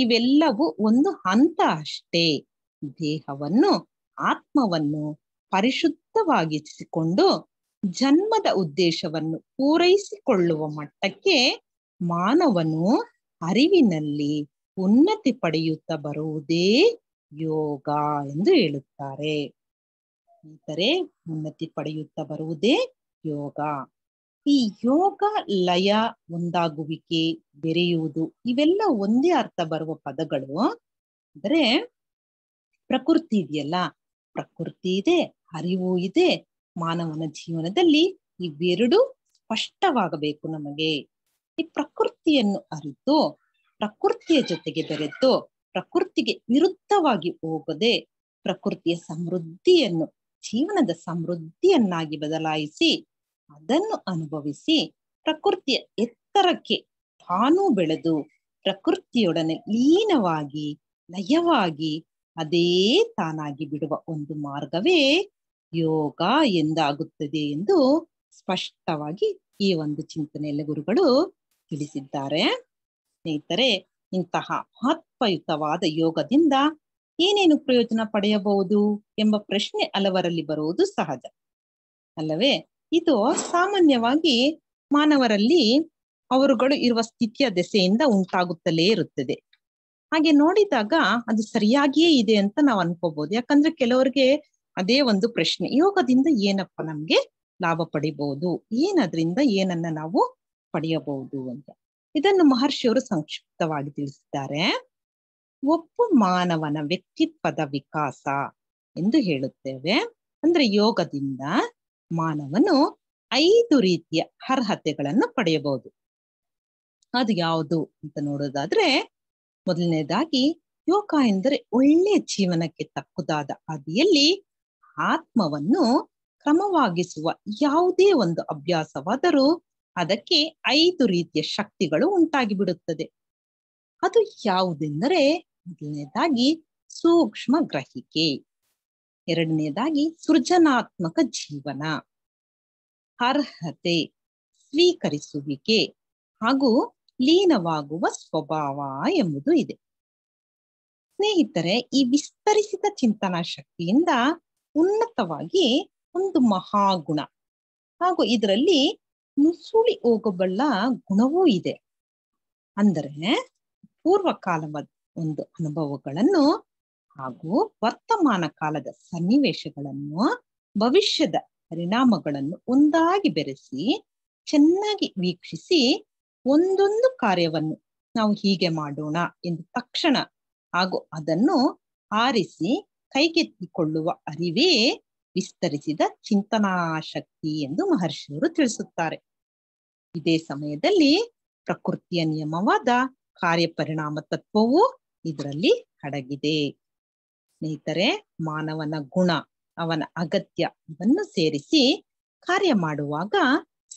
ಇವೆಲ್ಲವೂ ಒಂದು ಹಂತ ಅಷ್ಟೇ ದೇಹವನ್ನು ಆತ್ಮವನ್ನು ಪರಿಶುದ್ಧವಾಗಿಸಿಕೊಂಡು ಜನ್ಮದ ಉದ್ದೇಶವನ್ನು ಪೂರೈಸಿಕೊಳ್ಳುವ ಮಟ್ಟಕ್ಕೆ ಮಾನವನು ಅರಿವಿನಲ್ಲಿ ಉನ್ನತಿ ಪಡೆಯುತ್ತಾ ಬರುವುದೇ ಯೋಗ ಎಂದು ಹೇಳುತ್ತಾರೆ ಉನ್ನತಿ ಪಡೆಯುತ್ತಾ ಬರುವುದೇ ಯೋಗ ಈ ಯೋಗ ಲಯ ಒಂದಾಗುವಿಕೆ ಬೆರೆಯುವುದು ಇವೆಲ್ಲ ಒಂದೇ ಅರ್ಥ ಬರುವ ಪದಗಳು ಅಂದ್ರೆ ಪ್ರಕೃತಿ ಇದೆಯಲ್ಲ ಪ್ರಕೃತಿ ಇದೆ ಅರಿವು ಇದೆ ಮಾನವನ ಜೀವನದಲ್ಲಿ ಇವೆರಡೂ ಸ್ಪಷ್ಟವಾಗಬೇಕು ನಮಗೆ ಈ ಪ್ರಕೃತಿಯನ್ನು ಅರಿತು ಪ್ರಕೃತಿಯ ಜೊತೆಗೆ ಬೆರೆತು ಪ್ರಕೃತಿಗೆ ವಿರುದ್ಧವಾಗಿ ಹೋಗದೆ ಪ್ರಕೃತಿಯ ಸಮೃದ್ಧಿಯನ್ನು ಜೀವನದ ಸಮೃದ್ಧಿಯನ್ನಾಗಿ ಬದಲಾಯಿಸಿ ಅದನ್ನು ಅನುಭವಿಸಿ ಪ್ರಕೃತಿಯ ಎತ್ತರಕ್ಕೆ ತಾನೂ ಬೆಳೆದು ಪ್ರಕೃತಿಯೊಡನೆ ಲೀನವಾಗಿ ಲಯವಾಗಿ ಅದೇ ತಾನಾಗಿ ಬಿಡುವ ಒಂದು ಮಾರ್ಗವೇ ಯೋಗ ಎಂದಾಗುತ್ತದೆ ಎಂದು ಸ್ಪಷ್ಟವಾಗಿ ಈ ಒಂದು ಚಿಂತನೆಯಲ್ಲಿ ಗುರುಗಳು ತಿಳಿಸಿದ್ದಾರೆ ಸ್ನೇಹಿತರೆ ಇಂತಹ ಮಹತ್ವಯುತವಾದ ಯೋಗದಿಂದ ಏನೇನು ಪ್ರಯೋಜನ ಪಡೆಯಬಹುದು ಎಂಬ ಪ್ರಶ್ನೆ ಹಲವರಲ್ಲಿ ಬರುವುದು ಸಹಜ ಅಲ್ಲವೇ ಇದು ಸಾಮಾನ್ಯವಾಗಿ ಮಾನವರಲ್ಲಿ ಅವರುಗಳು ಇರುವ ಸ್ಥಿತಿಯ ದೆಸೆಯಿಂದ ಉಂಟಾಗುತ್ತಲೇ ಇರುತ್ತದೆ ಹಾಗೆ ನೋಡಿದಾಗ ಅದು ಸರಿಯಾಗಿಯೇ ಇದೆ ಅಂತ ನಾವು ಅನ್ಕೋಬಹುದು ಯಾಕಂದ್ರೆ ಕೆಲವರಿಗೆ ಅದೇ ಒಂದು ಪ್ರಶ್ನೆ ಯೋಗದಿಂದ ಏನಪ್ಪ ನಮ್ಗೆ ಲಾಭ ಪಡಿಬಹುದು ಏನದ್ರಿಂದ ಏನನ್ನ ನಾವು ಪಡೆಯಬಹುದು ಅಂತ ಇದನ್ನು ಮಹರ್ಷಿಯವರು ಸಂಕ್ಷಿಪ್ತವಾಗಿ ತಿಳಿಸಿದ್ದಾರೆ ಒಬ್ಬ ಮಾನವನ ವ್ಯಕ್ತಿತ್ವದ ವಿಕಾಸ ಎಂದು ಹೇಳುತ್ತೇವೆ ಅಂದ್ರೆ ಯೋಗದಿಂದ ಮಾನವನು ಐದು ರೀತಿಯ ಅರ್ಹತೆಗಳನ್ನು ಪಡೆಯಬಹುದು ಅದು ಯಾವುದು ಅಂತ ನೋಡೋದಾದ್ರೆ ಮೊದಲನೇದಾಗಿ ಯೋಗ ಎಂದರೆ ಒಳ್ಳೆಯ ಜೀವನಕ್ಕೆ ತಕ್ಕುದಾದ ಹಾದಿಯಲ್ಲಿ ಆತ್ಮವನ್ನು ಕ್ರಮವಾಗಿಸುವ ಯಾವುದೇ ಒಂದು ಅಭ್ಯಾಸವಾದರೂ ಅದಕ್ಕೆ ಐದು ರೀತಿಯ ಶಕ್ತಿಗಳು ಉಂಟಾಗಿ ಬಿಡುತ್ತದೆ ಅದು ಯಾವುದೆಂದರೆ ಮೊದಲನೇದಾಗಿ ಸೂಕ್ಷ್ಮ ಗ್ರಹಿಕೆ ಎರಡನೇದಾಗಿ ಸೃಜನಾತ್ಮಕ ಜೀವನ ಅರ್ಹತೆ ಸ್ವೀಕರಿಸುವಿಕೆ ಹಾಗೂ ಲೀನವಾಗುವ ಸ್ವಭಾವ ಎಂಬುದು ಇದೆ ಸ್ನೇಹಿತರೆ ಈ ವಿಸ್ತರಿಸಿದ ಚಿಂತನಾ ಶಕ್ತಿಯಿಂದ ಉನ್ನತವಾಗಿ ಒಂದು ಮಹಾಗುಣ ಹಾಗೂ ಇದರಲ್ಲಿ ನುಸುಳಿ ಹೋಗಬಲ್ಲ ಗುಣವೂ ಇದೆ ಅಂದರೆ ಪೂರ್ವ ಒಂದು ಅನುಭವಗಳನ್ನು ಹಾಗೂ ವರ್ತಮಾನ ಕಾಲದ ಸನ್ನಿವೇಶಗಳನ್ನು ಭವಿಷ್ಯದ ಪರಿಣಾಮಗಳನ್ನು ಒಂದಾಗಿ ಬೆರೆಸಿ ಚೆನ್ನಾಗಿ ವೀಕ್ಷಿಸಿ ಒಂದೊಂದು ಕಾರ್ಯವನ್ನು ನಾವು ಹೀಗೆ ಮಾಡೋಣ ಎಂದು ತಕ್ಷಣ ಹಾಗೂ ಅದನ್ನು ಆರಿಸಿ ಕೈಗೆತ್ತಿಕೊಳ್ಳುವ ಅರಿವೇ ವಿಸ್ತರಿಸಿದ ಚಿಂತನಾ ಶಕ್ತಿ ಎಂದು ಮಹರ್ಷಿಯವರು ತಿಳಿಸುತ್ತಾರೆ ಇದೇ ಸಮಯದಲ್ಲಿ ಪ್ರಕೃತಿಯ ನಿಯಮವಾದ ಕಾರ್ಯಪರಿಣಾಮ ತತ್ವವು ಇದರಲ್ಲಿ ಅಡಗಿದೆ ಸ್ನೇಹಿತರೆ ಮಾನವನ ಗುಣ ಅವನ ಅಗತ್ಯ ಸೇರಿಸಿ ಕಾರ್ಯ ಮಾಡುವಾಗ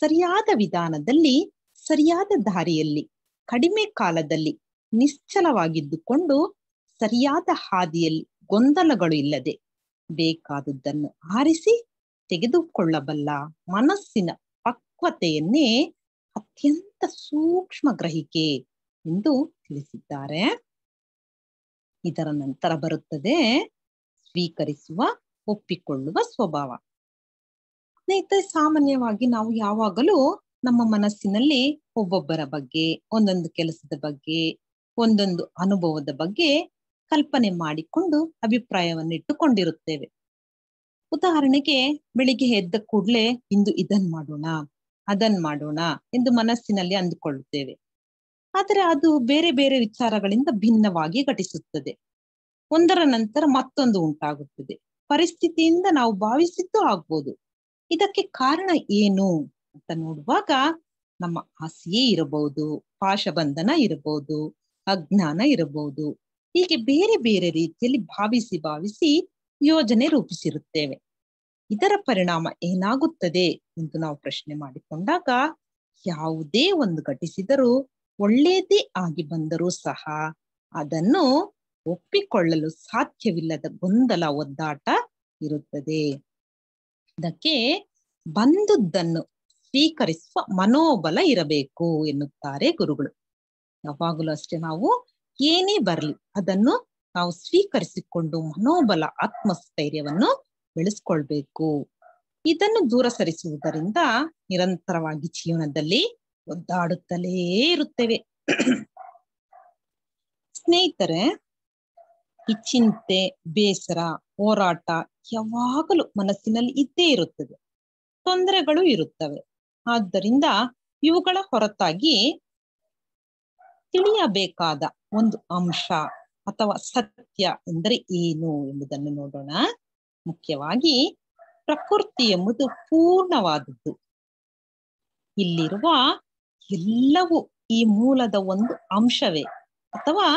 ಸರಿಯಾದ ವಿಧಾನದಲ್ಲಿ ಸರಿಯಾದ ದಾರಿಯಲ್ಲಿ ಕಡಿಮೆ ಕಾಲದಲ್ಲಿ ನಿಶ್ಚಲವಾಗಿದ್ದುಕೊಂಡು ಸರಿಯಾದ ಹಾದಿಯಲ್ಲಿ ಗೊಂದಲಗಳು ಇಲ್ಲದೆ ಬೇಕಾದುದನ್ನು ಆರಿಸಿ ತೆಗೆದುಕೊಳ್ಳಬಲ್ಲ ಮನಸ್ಸಿನ ಪಕ್ವತೆಯನ್ನೇ ಅತ್ಯಂತ ಸೂಕ್ಷ್ಮ ಗ್ರಹಿಕೆ ಎಂದು ತಿಳಿಸಿದ್ದಾರೆ ಇದರ ನಂತರ ಬರುತ್ತದೆ ಸ್ವೀಕರಿಸುವ ಒಪ್ಪಿಕೊಳ್ಳುವ ಸ್ವಭಾವ ಸ್ನೇಹಿತರೆ ಸಾಮಾನ್ಯವಾಗಿ ನಾವು ಯಾವಾಗಲೂ ನಮ್ಮ ಮನಸ್ಸಿನಲ್ಲಿ ಒಬ್ಬೊಬ್ಬರ ಬಗ್ಗೆ ಒಂದೊಂದು ಕೆಲಸದ ಬಗ್ಗೆ ಒಂದೊಂದು ಅನುಭವದ ಬಗ್ಗೆ ಕಲ್ಪನೆ ಮಾಡಿಕೊಂಡು ಅಭಿಪ್ರಾಯವನ್ನು ಇಟ್ಟುಕೊಂಡಿರುತ್ತೇವೆ ಉದಾಹರಣೆಗೆ ಬೆಳಿಗ್ಗೆ ಎದ್ದ ಕೂಡಲೇ ಇಂದು ಇದನ್ ಮಾಡೋಣ ಅದನ್ ಮಾಡೋಣ ಎಂದು ಮನಸ್ಸಿನಲ್ಲಿ ಅಂದುಕೊಳ್ಳುತ್ತೇವೆ ಆದರೆ ಅದು ಬೇರೆ ಬೇರೆ ವಿಚಾರಗಳಿಂದ ಭಿನ್ನವಾಗಿ ಘಟಿಸುತ್ತದೆ ಒಂದರ ನಂತರ ಮತ್ತೊಂದು ಉಂಟಾಗುತ್ತದೆ ಪರಿಸ್ಥಿತಿಯಿಂದ ನಾವು ಭಾವಿಸಿದ್ದು ಆಗ್ಬೋದು ಇದಕ್ಕೆ ಕಾರಣ ಏನು ಅಂತ ನೋಡುವಾಗ ನಮ್ಮ ಆಸೆಯೇ ಇರಬಹುದು ಪಾಶಬಂಧನ ಇರಬಹುದು ಅಜ್ಞಾನ ಇರಬಹುದು ಹೀಗೆ ಬೇರೆ ಬೇರೆ ರೀತಿಯಲ್ಲಿ ಭಾವಿಸಿ ಭಾವಿಸಿ ಯೋಜನೆ ರೂಪಿಸಿರುತ್ತೇವೆ ಇದರ ಪರಿಣಾಮ ಏನಾಗುತ್ತದೆ ಎಂದು ನಾವು ಪ್ರಶ್ನೆ ಮಾಡಿಕೊಂಡಾಗ ಯಾವುದೇ ಒಂದು ಘಟಿಸಿದರೂ ಒಳ್ಳೇದೇ ಆಗಿ ಬಂದರೂ ಸಹ ಅದನ್ನು ಒಪ್ಪಿಕೊಳ್ಳಲು ಸಾಧ್ಯವಿಲ್ಲದ ಗೊಂದಲ ಒದ್ದಾಟ ಇರುತ್ತದೆ ಅದಕ್ಕೆ ಬಂದದ್ದನ್ನು ಸ್ವೀಕರಿಸುವ ಮನೋಬಲ ಇರಬೇಕು ಎನ್ನುತ್ತಾರೆ ಗುರುಗಳು ಯಾವಾಗಲೂ ಅಷ್ಟೇ ನಾವು ಏನೇ ಬರಲಿ ಅದನ್ನು ನಾವು ಸ್ವೀಕರಿಸಿಕೊಂಡು ಮನೋಬಲ ಆತ್ಮಸ್ಥೈರ್ಯವನ್ನು ಬೆಳೆಸ್ಕೊಳ್ಬೇಕು ಇದನ್ನು ದೂರ ಸರಿಸುವುದರಿಂದ ನಿರಂತರವಾಗಿ ಜೀವನದಲ್ಲಿ ಒದ್ದಾಡುತ್ತಲೇ ಇರುತ್ತೇವೆ ಸ್ನೇಹಿತರೆ ಈ ಚಿಂತೆ ಬೇಸರ ಹೋರಾಟ ಯಾವಾಗಲೂ ಮನಸ್ಸಿನಲ್ಲಿ ಇದ್ದೇ ಇರುತ್ತದೆ ತೊಂದರೆಗಳು ಇರುತ್ತವೆ ಆದ್ದರಿಂದ ಇವುಗಳ ಹೊರತಾಗಿ ತಿಳಿಯಬೇಕಾದ ಒಂದು ಅಂಶ ಅಥವಾ ಸತ್ಯ ಎಂದರೆ ಏನು ಎಂಬುದನ್ನು ನೋಡೋಣ ಮುಖ್ಯವಾಗಿ ಪ್ರಕೃತಿ ಎಂಬುದು ಪೂರ್ಣವಾದದ್ದು ಇಲ್ಲಿರುವ ಎಲ್ಲವೂ ಈ ಮೂಲದ ಒಂದು ಅಂಶವೇ ಅಥವಾ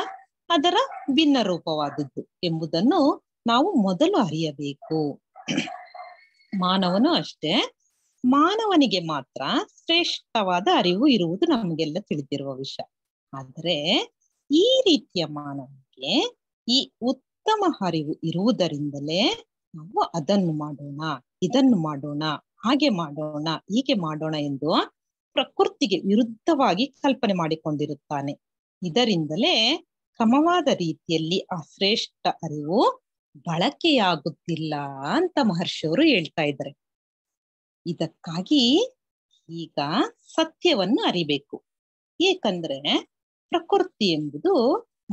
ಅದರ ಭಿನ್ನ ರೂಪವಾದದ್ದು ಎಂಬುದನ್ನು ನಾವು ಮೊದಲು ಅರಿಯಬೇಕು ಮಾನವನು ಅಷ್ಟೇ ಮಾನವನಿಗೆ ಮಾತ್ರ ಶ್ರೇಷ್ಠವಾದ ಅರಿವು ಇರುವುದು ನಮಗೆಲ್ಲ ತಿಳಿದಿರುವ ವಿಷಯ ಆದರೆ ಈ ರೀತಿಯ ಮಾನವನಿಗೆ ಈ ಉತ್ತಮ ಹರಿವು ಇರುವುದರಿಂದಲೇ ನಾವು ಅದನ್ನು ಮಾಡೋಣ ಇದನ್ನು ಮಾಡೋಣ ಹಾಗೆ ಮಾಡೋಣ ಹೀಗೆ ಮಾಡೋಣ ಎಂದು ಪ್ರಕೃತಿಗೆ ವಿರುದ್ಧವಾಗಿ ಕಲ್ಪನೆ ಮಾಡಿಕೊಂಡಿರುತ್ತಾನೆ ಇದರಿಂದಲೇ ಕ್ರಮವಾದ ರೀತಿಯಲ್ಲಿ ಆ ಶ್ರೇಷ್ಠ ಅರಿವು ಬಳಕೆಯಾಗುತ್ತಿಲ್ಲ ಅಂತ ಮಹರ್ಷಿಯವರು ಹೇಳ್ತಾ ಇದ್ದಾರೆ ಇದಕ್ಕಾಗಿ ಈಗ ಸತ್ಯವನ್ನು ಅರಿಬೇಕು ಏಕಂದ್ರೆ ಪ್ರಕೃತಿ ಎಂಬುದು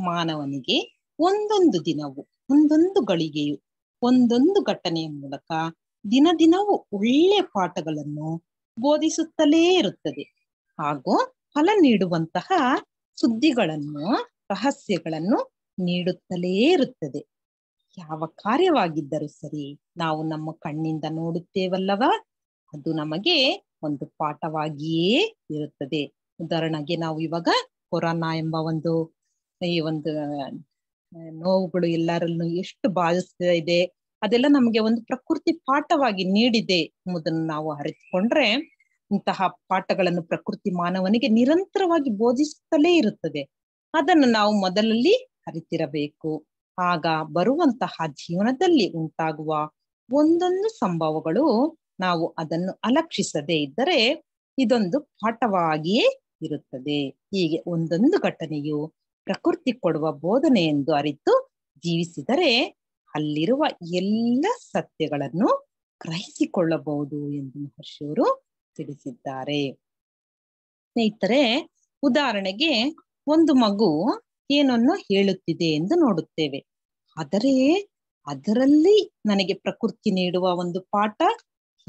ಮಾನವನಿಗೆ ಒಂದೊಂದು ದಿನವು ಒಂದೊಂದು ಗಳಿಗೆಯು ಒಂದೊಂದು ಘಟನೆಯ ಮೂಲಕ ದಿನ ದಿನವೂ ಒಳ್ಳೆಯ ಪಾಠಗಳನ್ನು ಬೋಧಿಸುತ್ತಲೇ ಇರುತ್ತದೆ ಹಾಗೂ ಫಲ ನೀಡುವಂತಹ ಸುದ್ದಿಗಳನ್ನು ರಹಸ್ಯಗಳನ್ನು ನೀಡುತ್ತಲೇ ಇರುತ್ತದೆ ಯಾವ ಕಾರ್ಯವಾಗಿದ್ದರೂ ಸರಿ ನಾವು ನಮ್ಮ ಕಣ್ಣಿಂದ ನೋಡುತ್ತೇವಲ್ಲವ ಅದು ನಮಗೆ ಒಂದು ಪಾಠವಾಗಿಯೇ ಇರುತ್ತದೆ ಉದಾಹರಣೆಗೆ ನಾವು ಇವಾಗ ಕೊರೋನಾ ಎಂಬ ಒಂದು ಈ ಒಂದು ನೋವುಗಳು ಎಲ್ಲರಲ್ಲೂ ಎಷ್ಟು ಬಾಧಿಸ್ತಾ ಇದೆ ಅದೆಲ್ಲ ನಮಗೆ ಒಂದು ಪ್ರಕೃತಿ ಪಾಠವಾಗಿ ನೀಡಿದೆ ಎಂಬುದನ್ನು ನಾವು ಅರಿತುಕೊಂಡ್ರೆ ಇಂತಹ ಪಾಠಗಳನ್ನು ಪ್ರಕೃತಿ ಮಾನವನಿಗೆ ನಿರಂತರವಾಗಿ ಬೋಧಿಸುತ್ತಲೇ ಇರುತ್ತದೆ ಅದನ್ನು ನಾವು ಮೊದಲಲ್ಲಿ ಅರಿತಿರಬೇಕು ಆಗ ಬರುವಂತಹ ಜೀವನದಲ್ಲಿ ಉಂಟಾಗುವ ಒಂದೊಂದು ಸಂಭವಗಳು ನಾವು ಅದನ್ನು ಅಲಕ್ಷಿಸದೇ ಇದ್ದರೆ ಇದೊಂದು ಪಾಠವಾಗಿಯೇ ಇರುತ್ತದೆ ಹೀಗೆ ಒಂದೊಂದು ಘಟನೆಯು ಪ್ರಕೃತಿ ಕೊಡುವ ಬೋಧನೆ ಎಂದು ಅರಿತು ಜೀವಿಸಿದರೆ ಅಲ್ಲಿರುವ ಎಲ್ಲ ಸತ್ಯಗಳನ್ನು ಗ್ರಹಿಸಿಕೊಳ್ಳಬಹುದು ಎಂದು ಮಹರ್ಷಿಯವರು ತಿಳಿಸಿದ್ದಾರೆ ಸ್ನೇಹಿತರೆ ಉದಾಹರಣೆಗೆ ಒಂದು ಮಗು ಏನನ್ನು ಹೇಳುತ್ತಿದೆ ಎಂದು ನೋಡುತ್ತೇವೆ ಆದರೆ ಅದರಲ್ಲಿ ನನಗೆ ಪ್ರಕೃತಿ ನೀಡುವ ಒಂದು ಪಾಠ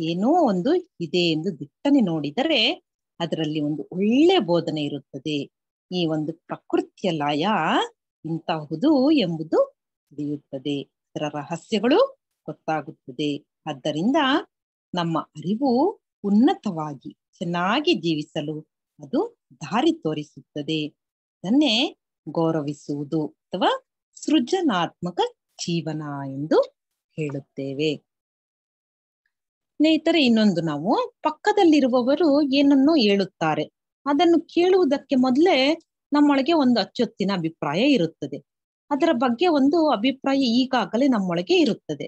ಏನೋ ಒಂದು ಇದೆ ಎಂದು ದಿಟ್ಟನೆ ನೋಡಿದರೆ ಅದರಲ್ಲಿ ಒಂದು ಒಳ್ಳೆ ಬೋಧನೆ ಇರುತ್ತದೆ ಈ ಒಂದು ಪ್ರಕೃತಿಯ ಲಯ ಇಂತಹುದು ಎಂಬುದು ತಿಳಿಯುತ್ತದೆ ಅದರ ರಹಸ್ಯಗಳು ಗೊತ್ತಾಗುತ್ತದೆ ಆದ್ದರಿಂದ ನಮ್ಮ ಅರಿವು ಉನ್ನತವಾಗಿ ಚೆನ್ನಾಗಿ ಜೀವಿಸಲು ಅದು ದಾರಿ ತೋರಿಸುತ್ತದೆ ಅದನ್ನೇ ಗೌರವಿಸುವುದು ಅಥವಾ ಸೃಜನಾತ್ಮಕ ಜೀವನ ಎಂದು ಹೇಳುತ್ತೇವೆ ಸ್ನೇಹಿತರೆ ಇನ್ನೊಂದು ನಾವು ಪಕ್ಕದಲ್ಲಿರುವವರು ಏನನ್ನೋ ಹೇಳುತ್ತಾರೆ ಅದನ್ನು ಕೇಳುವುದಕ್ಕೆ ಮೊದಲೇ ನಮ್ಮೊಳಗೆ ಒಂದು ಅಚ್ಚೊತ್ತಿನ ಅಭಿಪ್ರಾಯ ಇರುತ್ತದೆ ಅದರ ಬಗ್ಗೆ ಒಂದು ಅಭಿಪ್ರಾಯ ಈಗಾಗಲೇ ನಮ್ಮೊಳಗೆ ಇರುತ್ತದೆ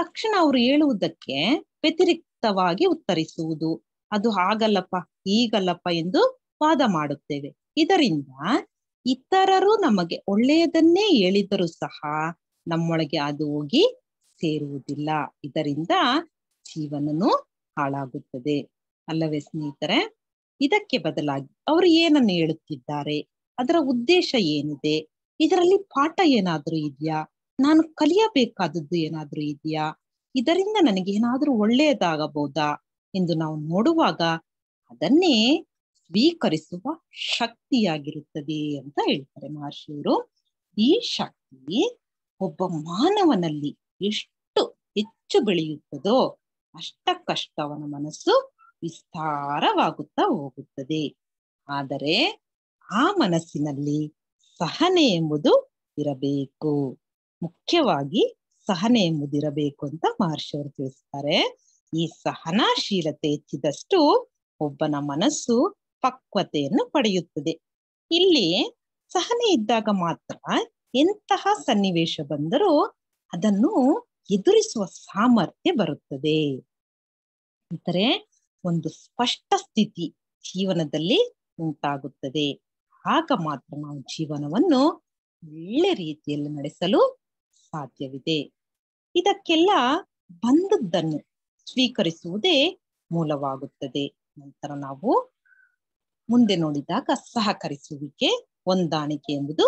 ತಕ್ಷಣ ಅವರು ಹೇಳುವುದಕ್ಕೆ ವ್ಯತಿರಿಕ್ತವಾಗಿ ಉತ್ತರಿಸುವುದು ಅದು ಹಾಗಲ್ಲಪ್ಪ ಈಗಲ್ಲಪ್ಪ ಎಂದು ವಾದ ಮಾಡುತ್ತೇವೆ ಇದರಿಂದ ಇತರರು ನಮಗೆ ಒಳ್ಳೆಯದನ್ನೇ ಹೇಳಿದರೂ ಸಹ ನಮ್ಮೊಳಗೆ ಅದು ಹೋಗಿ ಸೇರುವುದಿಲ್ಲ ಇದರಿಂದ ಜೀವನನು ಹಾಳಾಗುತ್ತದೆ ಅಲ್ಲವೇ ಸ್ನೇಹಿತರೆ ಇದಕ್ಕೆ ಬದಲಾಗಿ ಅವರು ಏನನ್ನು ಹೇಳುತ್ತಿದ್ದಾರೆ ಅದರ ಉದ್ದೇಶ ಏನಿದೆ ಇದರಲ್ಲಿ ಪಾಠ ಏನಾದ್ರೂ ಇದೆಯಾ ನಾನು ಕಲಿಯಬೇಕಾದದ್ದು ಏನಾದ್ರೂ ಇದೆಯಾ ಇದರಿಂದ ನನಗೆ ಏನಾದ್ರೂ ಒಳ್ಳೆಯದಾಗಬಹುದಾ ಎಂದು ನಾವು ನೋಡುವಾಗ ಅದನ್ನೇ ಸ್ವೀಕರಿಸುವ ಶಕ್ತಿಯಾಗಿರುತ್ತದೆ ಅಂತ ಹೇಳ್ತಾರೆ ಮಹರ್ಷಿಯವರು ಈ ಶಕ್ತಿ ಒಬ್ಬ ಮಾನವನಲ್ಲಿ ಎಷ್ಟು ಹೆಚ್ಚು ಬೆಳೆಯುತ್ತದೋ ಅಷ್ಟಕ್ಕಷ್ಟ ಅವನ ಮನಸ್ಸು ವಿಸ್ತಾರವಾಗುತ್ತಾ ಹೋಗುತ್ತದೆ ಆದರೆ ಆ ಮನಸ್ಸಿನಲ್ಲಿ ಸಹನೆ ಎಂಬುದು ಇರಬೇಕು ಮುಖ್ಯವಾಗಿ ಸಹನೆ ಎಂಬುದಿರಬೇಕು ಅಂತ ಮಹರ್ಷಿಯವರು ತಿಳಿಸ್ತಾರೆ ಈ ಸಹನಾಶೀಲತೆ ಹೆಚ್ಚಿದಷ್ಟು ಒಬ್ಬನ ಮನಸ್ಸು ಪಕ್ವತೆಯನ್ನು ಪಡೆಯುತ್ತದೆ ಇಲ್ಲಿ ಸಹನೆ ಇದ್ದಾಗ ಮಾತ್ರ ಎಂತಹ ಸನ್ನಿವೇಶ ಬಂದರೂ ಅದನ್ನು ಎದುರಿಸುವ ಸಾಮರ್ಥ್ಯ ಬರುತ್ತದೆ ಅಂದರೆ ಒಂದು ಸ್ಪಷ್ಟ ಸ್ಥಿತಿ ಜೀವನದಲ್ಲಿ ಉಂಟಾಗುತ್ತದೆ ಆಗ ಮಾತ್ರ ನಾವು ಜೀವನವನ್ನು ಒಳ್ಳೆ ರೀತಿಯಲ್ಲಿ ನಡೆಸಲು ಸಾಧ್ಯವಿದೆ ಇದಕ್ಕೆಲ್ಲ ಬಂದದ್ದನ್ನು ಸ್ವೀಕರಿಸುವುದೇ ಮೂಲವಾಗುತ್ತದೆ ನಂತರ ನಾವು ಮುಂದೆ ನೋಡಿದಾಗ ಸಹಕರಿಸುವಿಕೆ ಹೊಂದಾಣಿಕೆ ಎಂಬುದು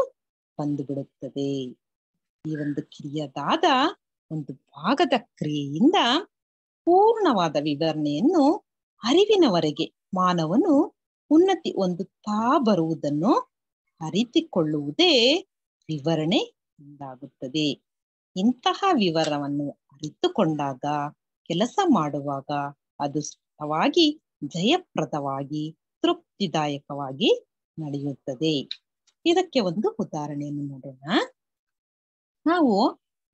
ಬಂದು ಬಿಡುತ್ತದೆ ಈ ಒಂದು ಕಿರಿಯದಾದ ಒಂದು ಭಾಗದ ಕ್ರಿಯೆಯಿಂದ ಪೂರ್ಣವಾದ ವಿವರಣೆಯನ್ನು ಅರಿವಿನವರೆಗೆ ಮಾನವನು ಉನ್ನತಿ ಹೊಂದುತ್ತಾ ಬರುವುದನ್ನು ಅರಿತುಕೊಳ್ಳುವುದೇ ವಿವರಣೆ ಎಂದಾಗುತ್ತದೆ ಇಂತಹ ವಿವರವನ್ನು ಅರಿತುಕೊಂಡಾಗ ಕೆಲಸ ಮಾಡುವಾಗ ಅದು ಸ್ಪಷ್ಟವಾಗಿ ಜಯಪ್ರದವಾಗಿ ತೃಪ್ತಿದಾಯಕವಾಗಿ ನಡೆಯುತ್ತದೆ ಇದಕ್ಕೆ ಒಂದು ಉದಾಹರಣೆಯನ್ನು ನೋಡೋಣ ನಾವು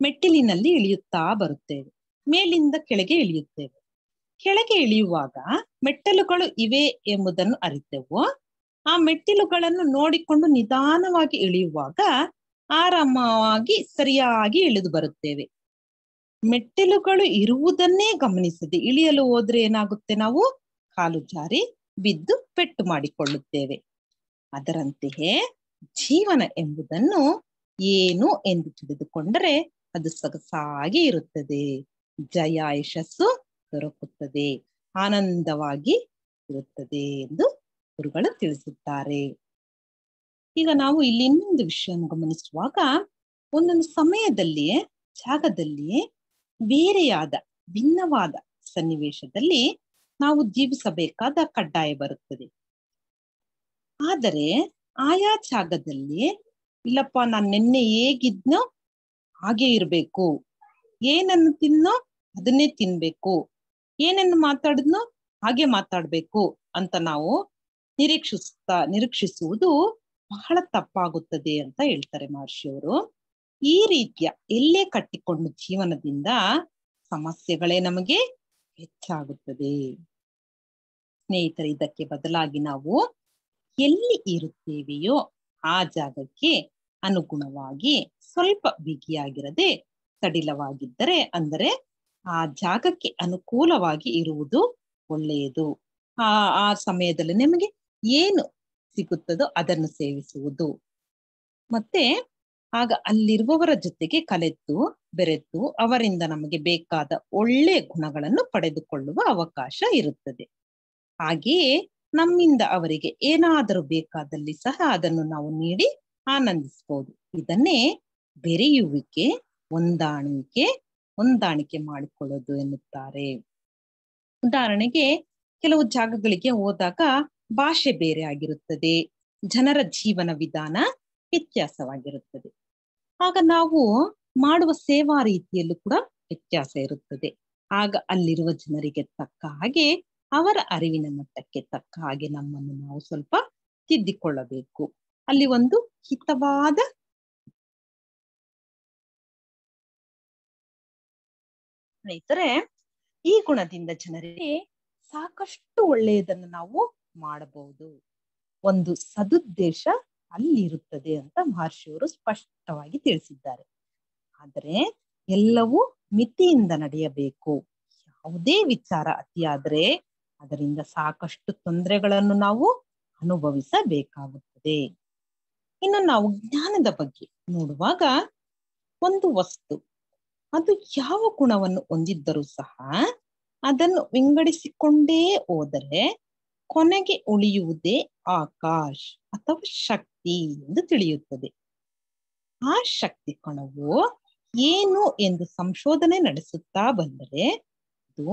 ಮೆಟ್ಟಿಲಿನಲ್ಲಿ ಇಳಿಯುತ್ತಾ ಬರುತ್ತೇವೆ ಮೇಲಿಂದ ಕೆಳಗೆ ಇಳಿಯುತ್ತೇವೆ ಕೆಳಗೆ ಇಳಿಯುವಾಗ ಮೆಟ್ಟಲುಗಳು ಇವೆ ಎಂಬುದನ್ನು ಅರಿತೆವು ಆ ಮೆಟ್ಟಿಲುಗಳನ್ನು ನೋಡಿಕೊಂಡು ನಿಧಾನವಾಗಿ ಇಳಿಯುವಾಗ ಆರಾಮವಾಗಿ ಸರಿಯಾಗಿ ಇಳಿದು ಬರುತ್ತೇವೆ ಮೆಟ್ಟಿಲುಗಳು ಇರುವುದನ್ನೇ ಗಮನಿಸದೆ ಇಳಿಯಲು ಹೋದ್ರೆ ಏನಾಗುತ್ತೆ ನಾವು ಕಾಲು ಜಾರಿ ಬಿದ್ದು ಪೆಟ್ಟು ಮಾಡಿಕೊಳ್ಳುತ್ತೇವೆ ಅದರಂತೆಯೇ ಜೀವನ ಎಂಬುದನ್ನು ಏನು ಎಂದು ತಿಳಿದುಕೊಂಡರೆ ಅದು ಸೊಗಸಾಗಿ ಇರುತ್ತದೆ ಜಯ ಯಶಸ್ಸು ದೊರಕುತ್ತದೆ ಆನಂದವಾಗಿ ಇರುತ್ತದೆ ಎಂದು ಗುರುಗಳು ತಿಳಿಸುತ್ತಾರೆ ಈಗ ನಾವು ಇಲ್ಲಿ ಇನ್ನೊಂದು ವಿಷಯವನ್ನು ಗಮನಿಸುವಾಗ ಒಂದೊಂದು ಸಮಯದಲ್ಲಿಯೇ ಜಾಗದಲ್ಲಿಯೇ ಬೇರೆಯಾದ ಭಿನ್ನವಾದ ಸನ್ನಿವೇಶದಲ್ಲಿ ನಾವು ಜೀವಿಸಬೇಕಾದ ಕಡ್ಡಾಯ ಬರುತ್ತದೆ ಆದರೆ ಆಯಾ ಜಾಗದಲ್ಲಿ ಇಲ್ಲಪ್ಪ ನಾನು ನಿನ್ನೆ ಹೇಗಿದ್ನೋ ಹಾಗೆ ಇರ್ಬೇಕು ಏನನ್ನು ತಿನ್ನೋ ಅದನ್ನೇ ತಿನ್ಬೇಕು ಏನನ್ನು ಮಾತಾಡಿದ್ನೋ ಹಾಗೆ ಮಾತಾಡ್ಬೇಕು ಅಂತ ನಾವು ನಿರೀಕ್ಷಿಸ್ತಾ ನಿರೀಕ್ಷಿಸುವುದು ಬಹಳ ತಪ್ಪಾಗುತ್ತದೆ ಅಂತ ಹೇಳ್ತಾರೆ ಮಹರ್ಷಿಯವರು ಈ ರೀತಿಯ ಎಲ್ಲೇ ಕಟ್ಟಿಕೊಂಡು ಜೀವನದಿಂದ ಸಮಸ್ಯೆಗಳೇ ನಮಗೆ ಹೆಚ್ಚಾಗುತ್ತದೆ ಸ್ನೇಹಿತರೆ ಇದಕ್ಕೆ ಬದಲಾಗಿ ನಾವು ಎಲ್ಲಿ ಇರುತ್ತೇವೆಯೋ ಆ ಜಾಗಕ್ಕೆ ಅನುಗುಣವಾಗಿ ಸ್ವಲ್ಪ ಬಿಗಿಯಾಗಿರದೆ ಸಡಿಲವಾಗಿದ್ದರೆ ಅಂದರೆ ಆ ಜಾಗಕ್ಕೆ ಅನುಕೂಲವಾಗಿ ಇರುವುದು ಒಳ್ಳೆಯದು ಆ ಆ ಸಮಯದಲ್ಲಿ ನಿಮಗೆ ಏನು ಸಿಗುತ್ತದೋ ಅದನ್ನು ಸೇವಿಸುವುದು ಮತ್ತೆ ಆಗ ಅಲ್ಲಿರುವವರ ಜೊತೆಗೆ ಕಲೆತು ಬೆರೆತು ಅವರಿಂದ ನಮಗೆ ಬೇಕಾದ ಒಳ್ಳೆ ಗುಣಗಳನ್ನು ಪಡೆದುಕೊಳ್ಳುವ ಅವಕಾಶ ಇರುತ್ತದೆ ಹಾಗೆಯೇ ನಮ್ಮಿಂದ ಅವರಿಗೆ ಏನಾದರೂ ಬೇಕಾದಲ್ಲಿ ಸಹ ಅದನ್ನು ನಾವು ನೀಡಿ ಆನಂದಿಸಬಹುದು ಇದನ್ನೇ ಬೆರೆಯುವಿಕೆ ಹೊಂದಾಣಿಕೆ ಹೊಂದಾಣಿಕೆ ಮಾಡಿಕೊಳ್ಳೋದು ಎನ್ನುತ್ತಾರೆ ಉದಾಹರಣೆಗೆ ಕೆಲವು ಜಾಗಗಳಿಗೆ ಹೋದಾಗ ಭಾಷೆ ಬೇರೆ ಆಗಿರುತ್ತದೆ ಜನರ ಜೀವನ ವಿಧಾನ ವ್ಯತ್ಯಾಸವಾಗಿರುತ್ತದೆ ಆಗ ನಾವು ಮಾಡುವ ಸೇವಾ ರೀತಿಯಲ್ಲೂ ಕೂಡ ವ್ಯತ್ಯಾಸ ಇರುತ್ತದೆ ಆಗ ಅಲ್ಲಿರುವ ಜನರಿಗೆ ತಕ್ಕ ಹಾಗೆ ಅವರ ಅರಿವಿನ ಮಟ್ಟಕ್ಕೆ ತಕ್ಕ ಹಾಗೆ ನಮ್ಮನ್ನು ನಾವು ಸ್ವಲ್ಪ ತಿದ್ದಿಕೊಳ್ಳಬೇಕು ಅಲ್ಲಿ ಒಂದು ಹಿತವಾದ ಸ್ನೇಹಿತರೆ ಈ ಗುಣದಿಂದ ಜನರಿಗೆ ಸಾಕಷ್ಟು ಒಳ್ಳೆಯದನ್ನು ನಾವು ಮಾಡಬಹುದು ಒಂದು ಸದುದ್ದೇಶ ಅಲ್ಲಿರುತ್ತದೆ ಅಂತ ಮಹರ್ಷಿಯವರು ಸ್ಪಷ್ಟವಾಗಿ ತಿಳಿಸಿದ್ದಾರೆ ಆದರೆ ಎಲ್ಲವೂ ಮಿತಿಯಿಂದ ನಡೆಯಬೇಕು ಯಾವುದೇ ವಿಚಾರ ಅತಿಯಾದರೆ ಅದರಿಂದ ಸಾಕಷ್ಟು ತೊಂದರೆಗಳನ್ನು ನಾವು ಅನುಭವಿಸಬೇಕಾಗುತ್ತದೆ ಇನ್ನು ನಾವು ಜ್ಞಾನದ ಬಗ್ಗೆ ನೋಡುವಾಗ ಒಂದು ವಸ್ತು ಅದು ಯಾವ ಗುಣವನ್ನು ಹೊಂದಿದ್ದರೂ ಸಹ ಅದನ್ನು ವಿಂಗಡಿಸಿಕೊಂಡೇ ಹೋದರೆ ಕೊನೆಗೆ ಉಳಿಯುವುದೇ ಆಕಾಶ ಅಥವಾ ಶಕ್ತಿ ಎಂದು ತಿಳಿಯುತ್ತದೆ ಆ ಶಕ್ತಿ ಕಣವು ಏನು ಎಂದು ಸಂಶೋಧನೆ ನಡೆಸುತ್ತಾ ಬಂದರೆ ಅದು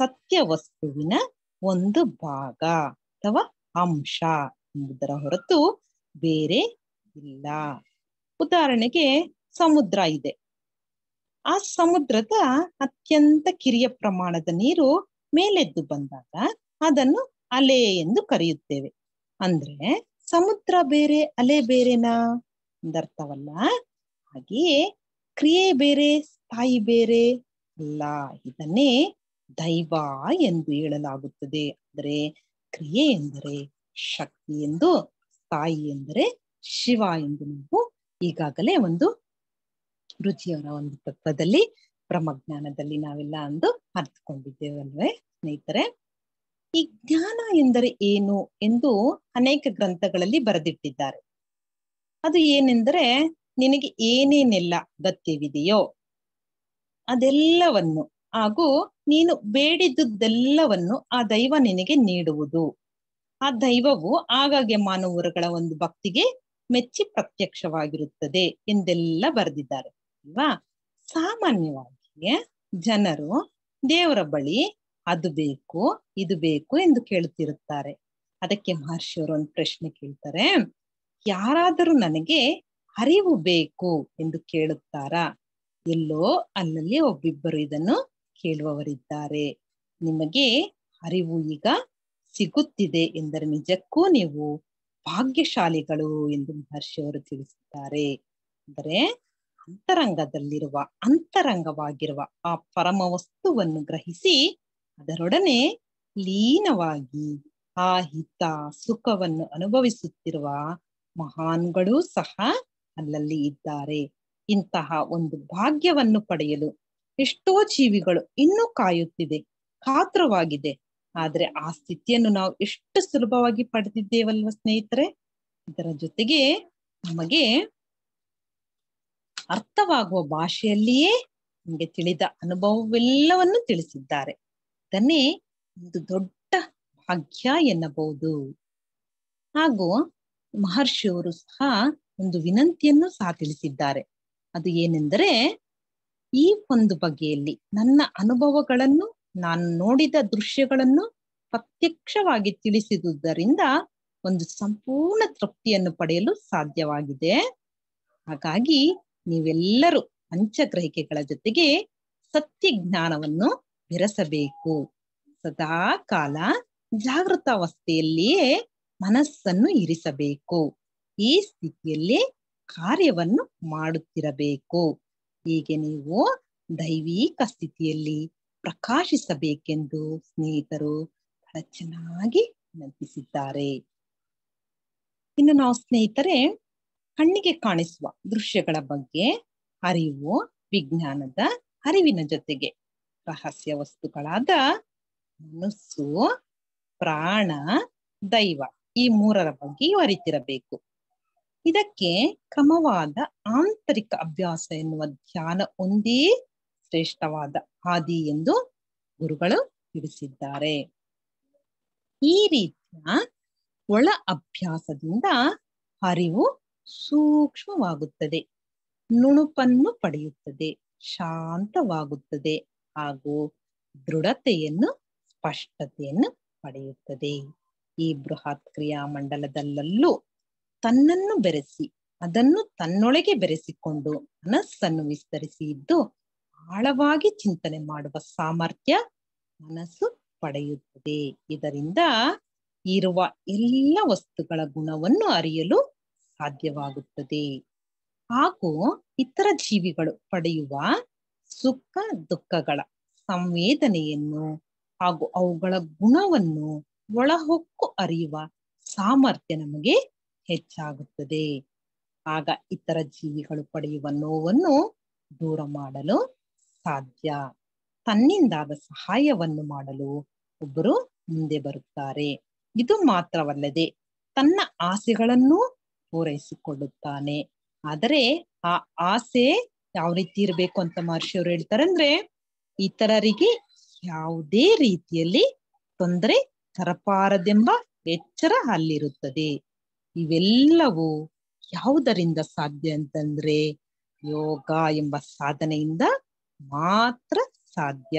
ಸತ್ಯ ವಸ್ತುವಿನ ಒಂದು ಭಾಗ ಅಥವಾ ಅಂಶ ಎಂಬುದರ ಹೊರತು ಬೇರೆ ಇಲ್ಲ ಉದಾಹರಣೆಗೆ ಸಮುದ್ರ ಇದೆ ಆ ಸಮುದ್ರದ ಅತ್ಯಂತ ಕಿರಿಯ ಪ್ರಮಾಣದ ನೀರು ಮೇಲೆದ್ದು ಬಂದಾಗ ಅದನ್ನು ಅಲೆ ಎಂದು ಕರೆಯುತ್ತೇವೆ ಅಂದ್ರೆ ಸಮುದ್ರ ಬೇರೆ ಅಲೆ ಬೇರೆನಾ ಎಂದರ್ಥವಲ್ಲ ಹಾಗೆಯೇ ಕ್ರಿಯೆ ಬೇರೆ ಸ್ಥಾಯಿ ಬೇರೆ ಅಲ್ಲ ಇದನ್ನೇ ದೈವ ಎಂದು ಹೇಳಲಾಗುತ್ತದೆ ಅಂದರೆ ಕ್ರಿಯೆ ಎಂದರೆ ಶಕ್ತಿ ಎಂದು ತಾಯಿ ಎಂದರೆ ಶಿವ ಎಂದು ನಾವು ಈಗಾಗಲೇ ಒಂದು ರುಚಿಯವರ ಒಂದು ತತ್ವದಲ್ಲಿ ಬ್ರಹ್ಮಜ್ಞಾನದಲ್ಲಿ ನಾವೆಲ್ಲ ಅಂದು ಅರ್ಥಕೊಂಡಿದ್ದೇವಲ್ವೇ ಸ್ನೇಹಿತರೆ ಈ ಜ್ಞಾನ ಎಂದರೆ ಏನು ಎಂದು ಅನೇಕ ಗ್ರಂಥಗಳಲ್ಲಿ ಬರೆದಿಟ್ಟಿದ್ದಾರೆ ಅದು ಏನೆಂದರೆ ನಿನಗೆ ಏನೇನೆಲ್ಲ ಗತ್ಯವಿದೆಯೋ ಅದೆಲ್ಲವನ್ನು ಹಾಗೂ ನೀನು ಬೇಡಿದ್ದುದೆಲ್ಲವನ್ನು ಆ ದೈವ ನಿನಗೆ ನೀಡುವುದು ಆ ದೈವವು ಆಗಾಗ್ಗೆ ಮಾನವರುಗಳ ಒಂದು ಭಕ್ತಿಗೆ ಮೆಚ್ಚಿ ಪ್ರತ್ಯಕ್ಷವಾಗಿರುತ್ತದೆ ಎಂದೆಲ್ಲ ಬರೆದಿದ್ದಾರೆ ಅಲ್ವಾ ಸಾಮಾನ್ಯವಾಗಿ ಜನರು ದೇವರ ಬಳಿ ಅದು ಬೇಕು ಇದು ಬೇಕು ಎಂದು ಕೇಳುತ್ತಿರುತ್ತಾರೆ ಅದಕ್ಕೆ ಮಹರ್ಷಿಯವರು ಒಂದು ಪ್ರಶ್ನೆ ಕೇಳ್ತಾರೆ ಯಾರಾದರೂ ನನಗೆ ಅರಿವು ಬೇಕು ಎಂದು ಕೇಳುತ್ತಾರಾ ಎಲ್ಲೋ ಅಲ್ಲಲ್ಲಿ ಒಬ್ಬಿಬ್ಬರು ಇದನ್ನು ಕೇಳುವವರಿದ್ದಾರೆ ನಿಮಗೆ ಅರಿವು ಈಗ ಸಿಗುತ್ತಿದೆ ಎಂದರೆ ನಿಜಕ್ಕೂ ನೀವು ಭಾಗ್ಯಶಾಲಿಗಳು ಎಂದು ಮಹರ್ಷಿಯವರು ತಿಳಿಸುತ್ತಾರೆ ಅಂದರೆ ಅಂತರಂಗದಲ್ಲಿರುವ ಅಂತರಂಗವಾಗಿರುವ ಆ ಪರಮ ವಸ್ತುವನ್ನು ಗ್ರಹಿಸಿ ಅದರೊಡನೆ ಲೀನವಾಗಿ ಆ ಹಿತ ಸುಖವನ್ನು ಅನುಭವಿಸುತ್ತಿರುವ ಮಹಾನ್ಗಳು ಸಹ ಅಲ್ಲಲ್ಲಿ ಇದ್ದಾರೆ ಇಂತಹ ಒಂದು ಭಾಗ್ಯವನ್ನು ಪಡೆಯಲು ಎಷ್ಟೋ ಜೀವಿಗಳು ಇನ್ನೂ ಕಾಯುತ್ತಿದೆ ಕಾತ್ರವಾಗಿದೆ ಆದ್ರೆ ಆ ಸ್ಥಿತಿಯನ್ನು ನಾವು ಎಷ್ಟು ಸುಲಭವಾಗಿ ಪಡೆದಿದ್ದೇವಲ್ವ ಸ್ನೇಹಿತರೆ ಇದರ ಜೊತೆಗೆ ನಮಗೆ ಅರ್ಥವಾಗುವ ಭಾಷೆಯಲ್ಲಿಯೇ ನಮಗೆ ತಿಳಿದ ಅನುಭವವೆಲ್ಲವನ್ನು ತಿಳಿಸಿದ್ದಾರೆ ತನ್ನೇ ಒಂದು ದೊಡ್ಡ ಭಾಗ್ಯ ಎನ್ನಬಹುದು ಹಾಗೂ ಮಹರ್ಷಿಯವರು ಸಹ ಒಂದು ವಿನಂತಿಯನ್ನು ಸಹ ತಿಳಿಸಿದ್ದಾರೆ ಅದು ಏನೆಂದರೆ ಈ ಒಂದು ಬಗೆಯಲ್ಲಿ ನನ್ನ ಅನುಭವಗಳನ್ನು ನಾನು ನೋಡಿದ ದೃಶ್ಯಗಳನ್ನು ಪ್ರತ್ಯಕ್ಷವಾಗಿ ತಿಳಿಸಿದುದರಿಂದ ಒಂದು ಸಂಪೂರ್ಣ ತೃಪ್ತಿಯನ್ನು ಪಡೆಯಲು ಸಾಧ್ಯವಾಗಿದೆ ಹಾಗಾಗಿ ನೀವೆಲ್ಲರೂ ಪಂಚಗ್ರಹಿಕೆಗಳ ಜೊತೆಗೆ ಸತ್ಯ ಜ್ಞಾನವನ್ನು ಬೆರೆಸಬೇಕು ಸದಾ ಕಾಲ ಜಾಗೃತಾವಸ್ಥೆಯಲ್ಲಿಯೇ ಮನಸ್ಸನ್ನು ಇರಿಸಬೇಕು ಈ ಸ್ಥಿತಿಯಲ್ಲಿ ಕಾರ್ಯವನ್ನು ಮಾಡುತ್ತಿರಬೇಕು ಹೀಗೆ ನೀವು ದೈವಿಕ ಸ್ಥಿತಿಯಲ್ಲಿ ಪ್ರಕಾಶಿಸಬೇಕೆಂದು ಸ್ನೇಹಿತರು ಬಹಳ ಚೆನ್ನಾಗಿ ವಿನಂತಿಸಿದ್ದಾರೆ ಇನ್ನು ನಾವು ಸ್ನೇಹಿತರೆ ಕಣ್ಣಿಗೆ ಕಾಣಿಸುವ ದೃಶ್ಯಗಳ ಬಗ್ಗೆ ಅರಿವು ವಿಜ್ಞಾನದ ಅರಿವಿನ ಜೊತೆಗೆ ರಹಸ್ಯ ವಸ್ತುಗಳಾದ ಮನಸ್ಸು ಪ್ರಾಣ ದೈವ ಈ ಮೂರರ ಬಗ್ಗೆಯೂ ಅರಿತಿರಬೇಕು ಇದಕ್ಕೆ ಕ್ರಮವಾದ ಆಂತರಿಕ ಅಭ್ಯಾಸ ಎನ್ನುವ ಧ್ಯಾನ ಒಂದೇ ಶ್ರೇಷ್ಠವಾದ ಹಾದಿ ಎಂದು ಗುರುಗಳು ತಿಳಿಸಿದ್ದಾರೆ ಈ ರೀತಿಯ ಒಳ ಅಭ್ಯಾಸದಿಂದ ಅರಿವು ಸೂಕ್ಷ್ಮವಾಗುತ್ತದೆ ನುಣುಪನ್ನು ಪಡೆಯುತ್ತದೆ ಶಾಂತವಾಗುತ್ತದೆ ಹಾಗೂ ದೃಢತೆಯನ್ನು ಸ್ಪಷ್ಟತೆಯನ್ನು ಪಡೆಯುತ್ತದೆ ಈ ಬೃಹತ್ ಕ್ರಿಯಾ ಮಂಡಲದಲ್ಲೂ ತನ್ನನ್ನು ಬೆರೆಸಿ ಅದನ್ನು ತನ್ನೊಳಗೆ ಬೆರೆಸಿಕೊಂಡು ಮನಸ್ಸನ್ನು ವಿಸ್ತರಿಸಿ ಇದ್ದು ಆಳವಾಗಿ ಚಿಂತನೆ ಮಾಡುವ ಸಾಮರ್ಥ್ಯ ಮನಸ್ಸು ಪಡೆಯುತ್ತದೆ ಇದರಿಂದ ಇರುವ ಎಲ್ಲ ವಸ್ತುಗಳ ಗುಣವನ್ನು ಅರಿಯಲು ಸಾಧ್ಯವಾಗುತ್ತದೆ ಹಾಗೂ ಇತರ ಜೀವಿಗಳು ಪಡೆಯುವ ಸುಖ ದುಃಖಗಳ ಸಂವೇದನೆಯನ್ನು ಹಾಗೂ ಅವುಗಳ ಗುಣವನ್ನು ಒಳಹೊಕ್ಕು ಅರಿಯುವ ಸಾಮರ್ಥ್ಯ ನಮಗೆ ಹೆಚ್ಚಾಗುತ್ತದೆ ಆಗ ಇತರ ಜೀವಿಗಳು ಪಡೆಯುವ ನೋವನ್ನು ದೂರ ಮಾಡಲು ಸಾಧ್ಯ ತನ್ನಿಂದಾದ ಸಹಾಯವನ್ನು ಮಾಡಲು ಒಬ್ಬರು ಮುಂದೆ ಬರುತ್ತಾರೆ ಇದು ಮಾತ್ರವಲ್ಲದೆ ತನ್ನ ಆಸೆಗಳನ್ನು ಪೂರೈಸಿಕೊಳ್ಳುತ್ತಾನೆ ಆದರೆ ಆ ಆಸೆ ಯಾವ ರೀತಿ ಇರಬೇಕು ಅಂತ ಮಹರ್ಷಿಯವರು ಹೇಳ್ತಾರೆ ಅಂದ್ರೆ ಇತರರಿಗೆ ಯಾವುದೇ ರೀತಿಯಲ್ಲಿ ತೊಂದರೆ ತರಪಾರದೆಂಬ ಎಚ್ಚರ ಅಲ್ಲಿರುತ್ತದೆ ಇವೆಲ್ಲವೂ ಯಾವುದರಿಂದ ಸಾಧ್ಯ ಅಂತಂದ್ರೆ ಯೋಗ ಎಂಬ ಸಾಧನೆಯಿಂದ ಮಾತ್ರ ಸಾಧ್ಯ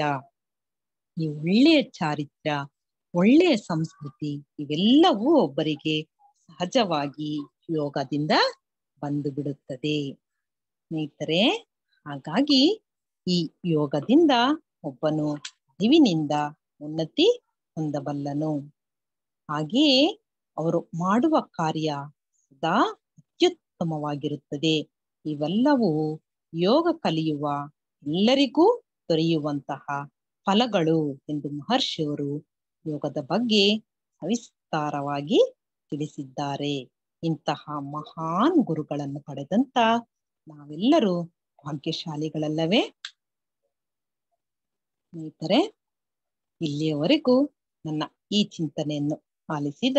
ಈ ಒಳ್ಳೆಯ ಚಾರಿತ್ರ್ಯ ಒಳ್ಳೆಯ ಸಂಸ್ಕೃತಿ ಇವೆಲ್ಲವೂ ಒಬ್ಬರಿಗೆ ಸಹಜವಾಗಿ ಯೋಗದಿಂದ ಬಂದು ಬಿಡುತ್ತದೆ ಸ್ನೇಹಿತರೆ ಹಾಗಾಗಿ ಈ ಯೋಗದಿಂದ ಒಬ್ಬನು ಅರಿವಿನಿಂದ ಉನ್ನತಿ ಹೊಂದಬಲ್ಲನು ಹಾಗೆಯೇ ಅವರು ಮಾಡುವ ಕಾರ್ಯ ಸದಾ ಅತ್ಯುತ್ತಮವಾಗಿರುತ್ತದೆ ಇವೆಲ್ಲವೂ ಯೋಗ ಕಲಿಯುವ ಎಲ್ಲರಿಗೂ ದೊರೆಯುವಂತಹ ಫಲಗಳು ಎಂದು ಮಹರ್ಷಿಯವರು ಯೋಗದ ಬಗ್ಗೆ ಸವಿಸ್ತಾರವಾಗಿ ತಿಳಿಸಿದ್ದಾರೆ ಇಂತಹ ಮಹಾನ್ ಗುರುಗಳನ್ನು ಪಡೆದಂತ ನಾವೆಲ್ಲರೂ ಭಾಗ್ಯಶಾಲಿಗಳಲ್ಲವೇ ಸ್ನೇಹಿತರೆ ಇಲ್ಲಿಯವರೆಗೂ ನನ್ನ ಈ ಚಿಂತನೆಯನ್ನು ಆಲಿಸಿದ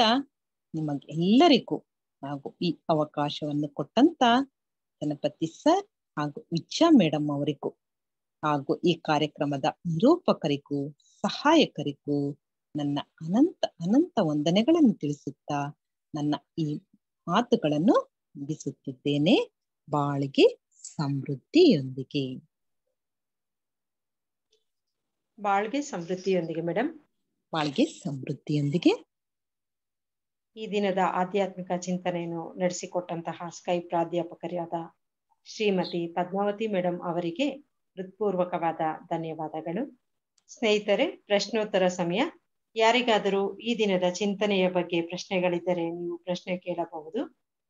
ನಿಮಗೆಲ್ಲರಿಗೂ ಹಾಗೂ ಈ ಅವಕಾಶವನ್ನು ಕೊಟ್ಟಂತ ಗಣಪತಿ ಸರ್ ಹಾಗೂ ವಿಜ್ಜಾ ಮೇಡಮ್ ಅವರಿಗೂ ಹಾಗೂ ಈ ಕಾರ್ಯಕ್ರಮದ ನಿರೂಪಕರಿಗೂ ಸಹಾಯಕರಿಗೂ ನನ್ನ ಅನಂತ ಅನಂತ ವಂದನೆಗಳನ್ನು ತಿಳಿಸುತ್ತಾ ನನ್ನ ಈ ಮಾತುಗಳನ್ನು ಮುಗಿಸುತ್ತಿದ್ದೇನೆ ಬಾಳಿಗೆ ಸಮೃದ್ಧಿಯೊಂದಿಗೆ ಬಾಳ್ಗೆ ಸಮೃದ್ಧಿಯೊಂದಿಗೆ ಮೇಡಮ್ ಬಾಳ್ಗೆ ಸಮೃದ್ಧಿಯೊಂದಿಗೆ ಈ ದಿನದ ಆಧ್ಯಾತ್ಮಿಕ ಚಿಂತನೆಯನ್ನು ನಡೆಸಿಕೊಟ್ಟಂತಹ ಸ್ಕೈ ಪ್ರಾಧ್ಯಾಪಕರಾದ ಶ್ರೀಮತಿ ಪದ್ಮಾವತಿ ಮೇಡಮ್ ಅವರಿಗೆ ಹೃತ್ಪೂರ್ವಕವಾದ ಧನ್ಯವಾದಗಳು ಸ್ನೇಹಿತರೆ ಪ್ರಶ್ನೋತ್ತರ ಸಮಯ ಯಾರಿಗಾದರೂ ಈ ದಿನದ ಚಿಂತನೆಯ ಬಗ್ಗೆ ಪ್ರಶ್ನೆಗಳಿದ್ದರೆ ನೀವು ಪ್ರಶ್ನೆ ಕೇಳಬಹುದು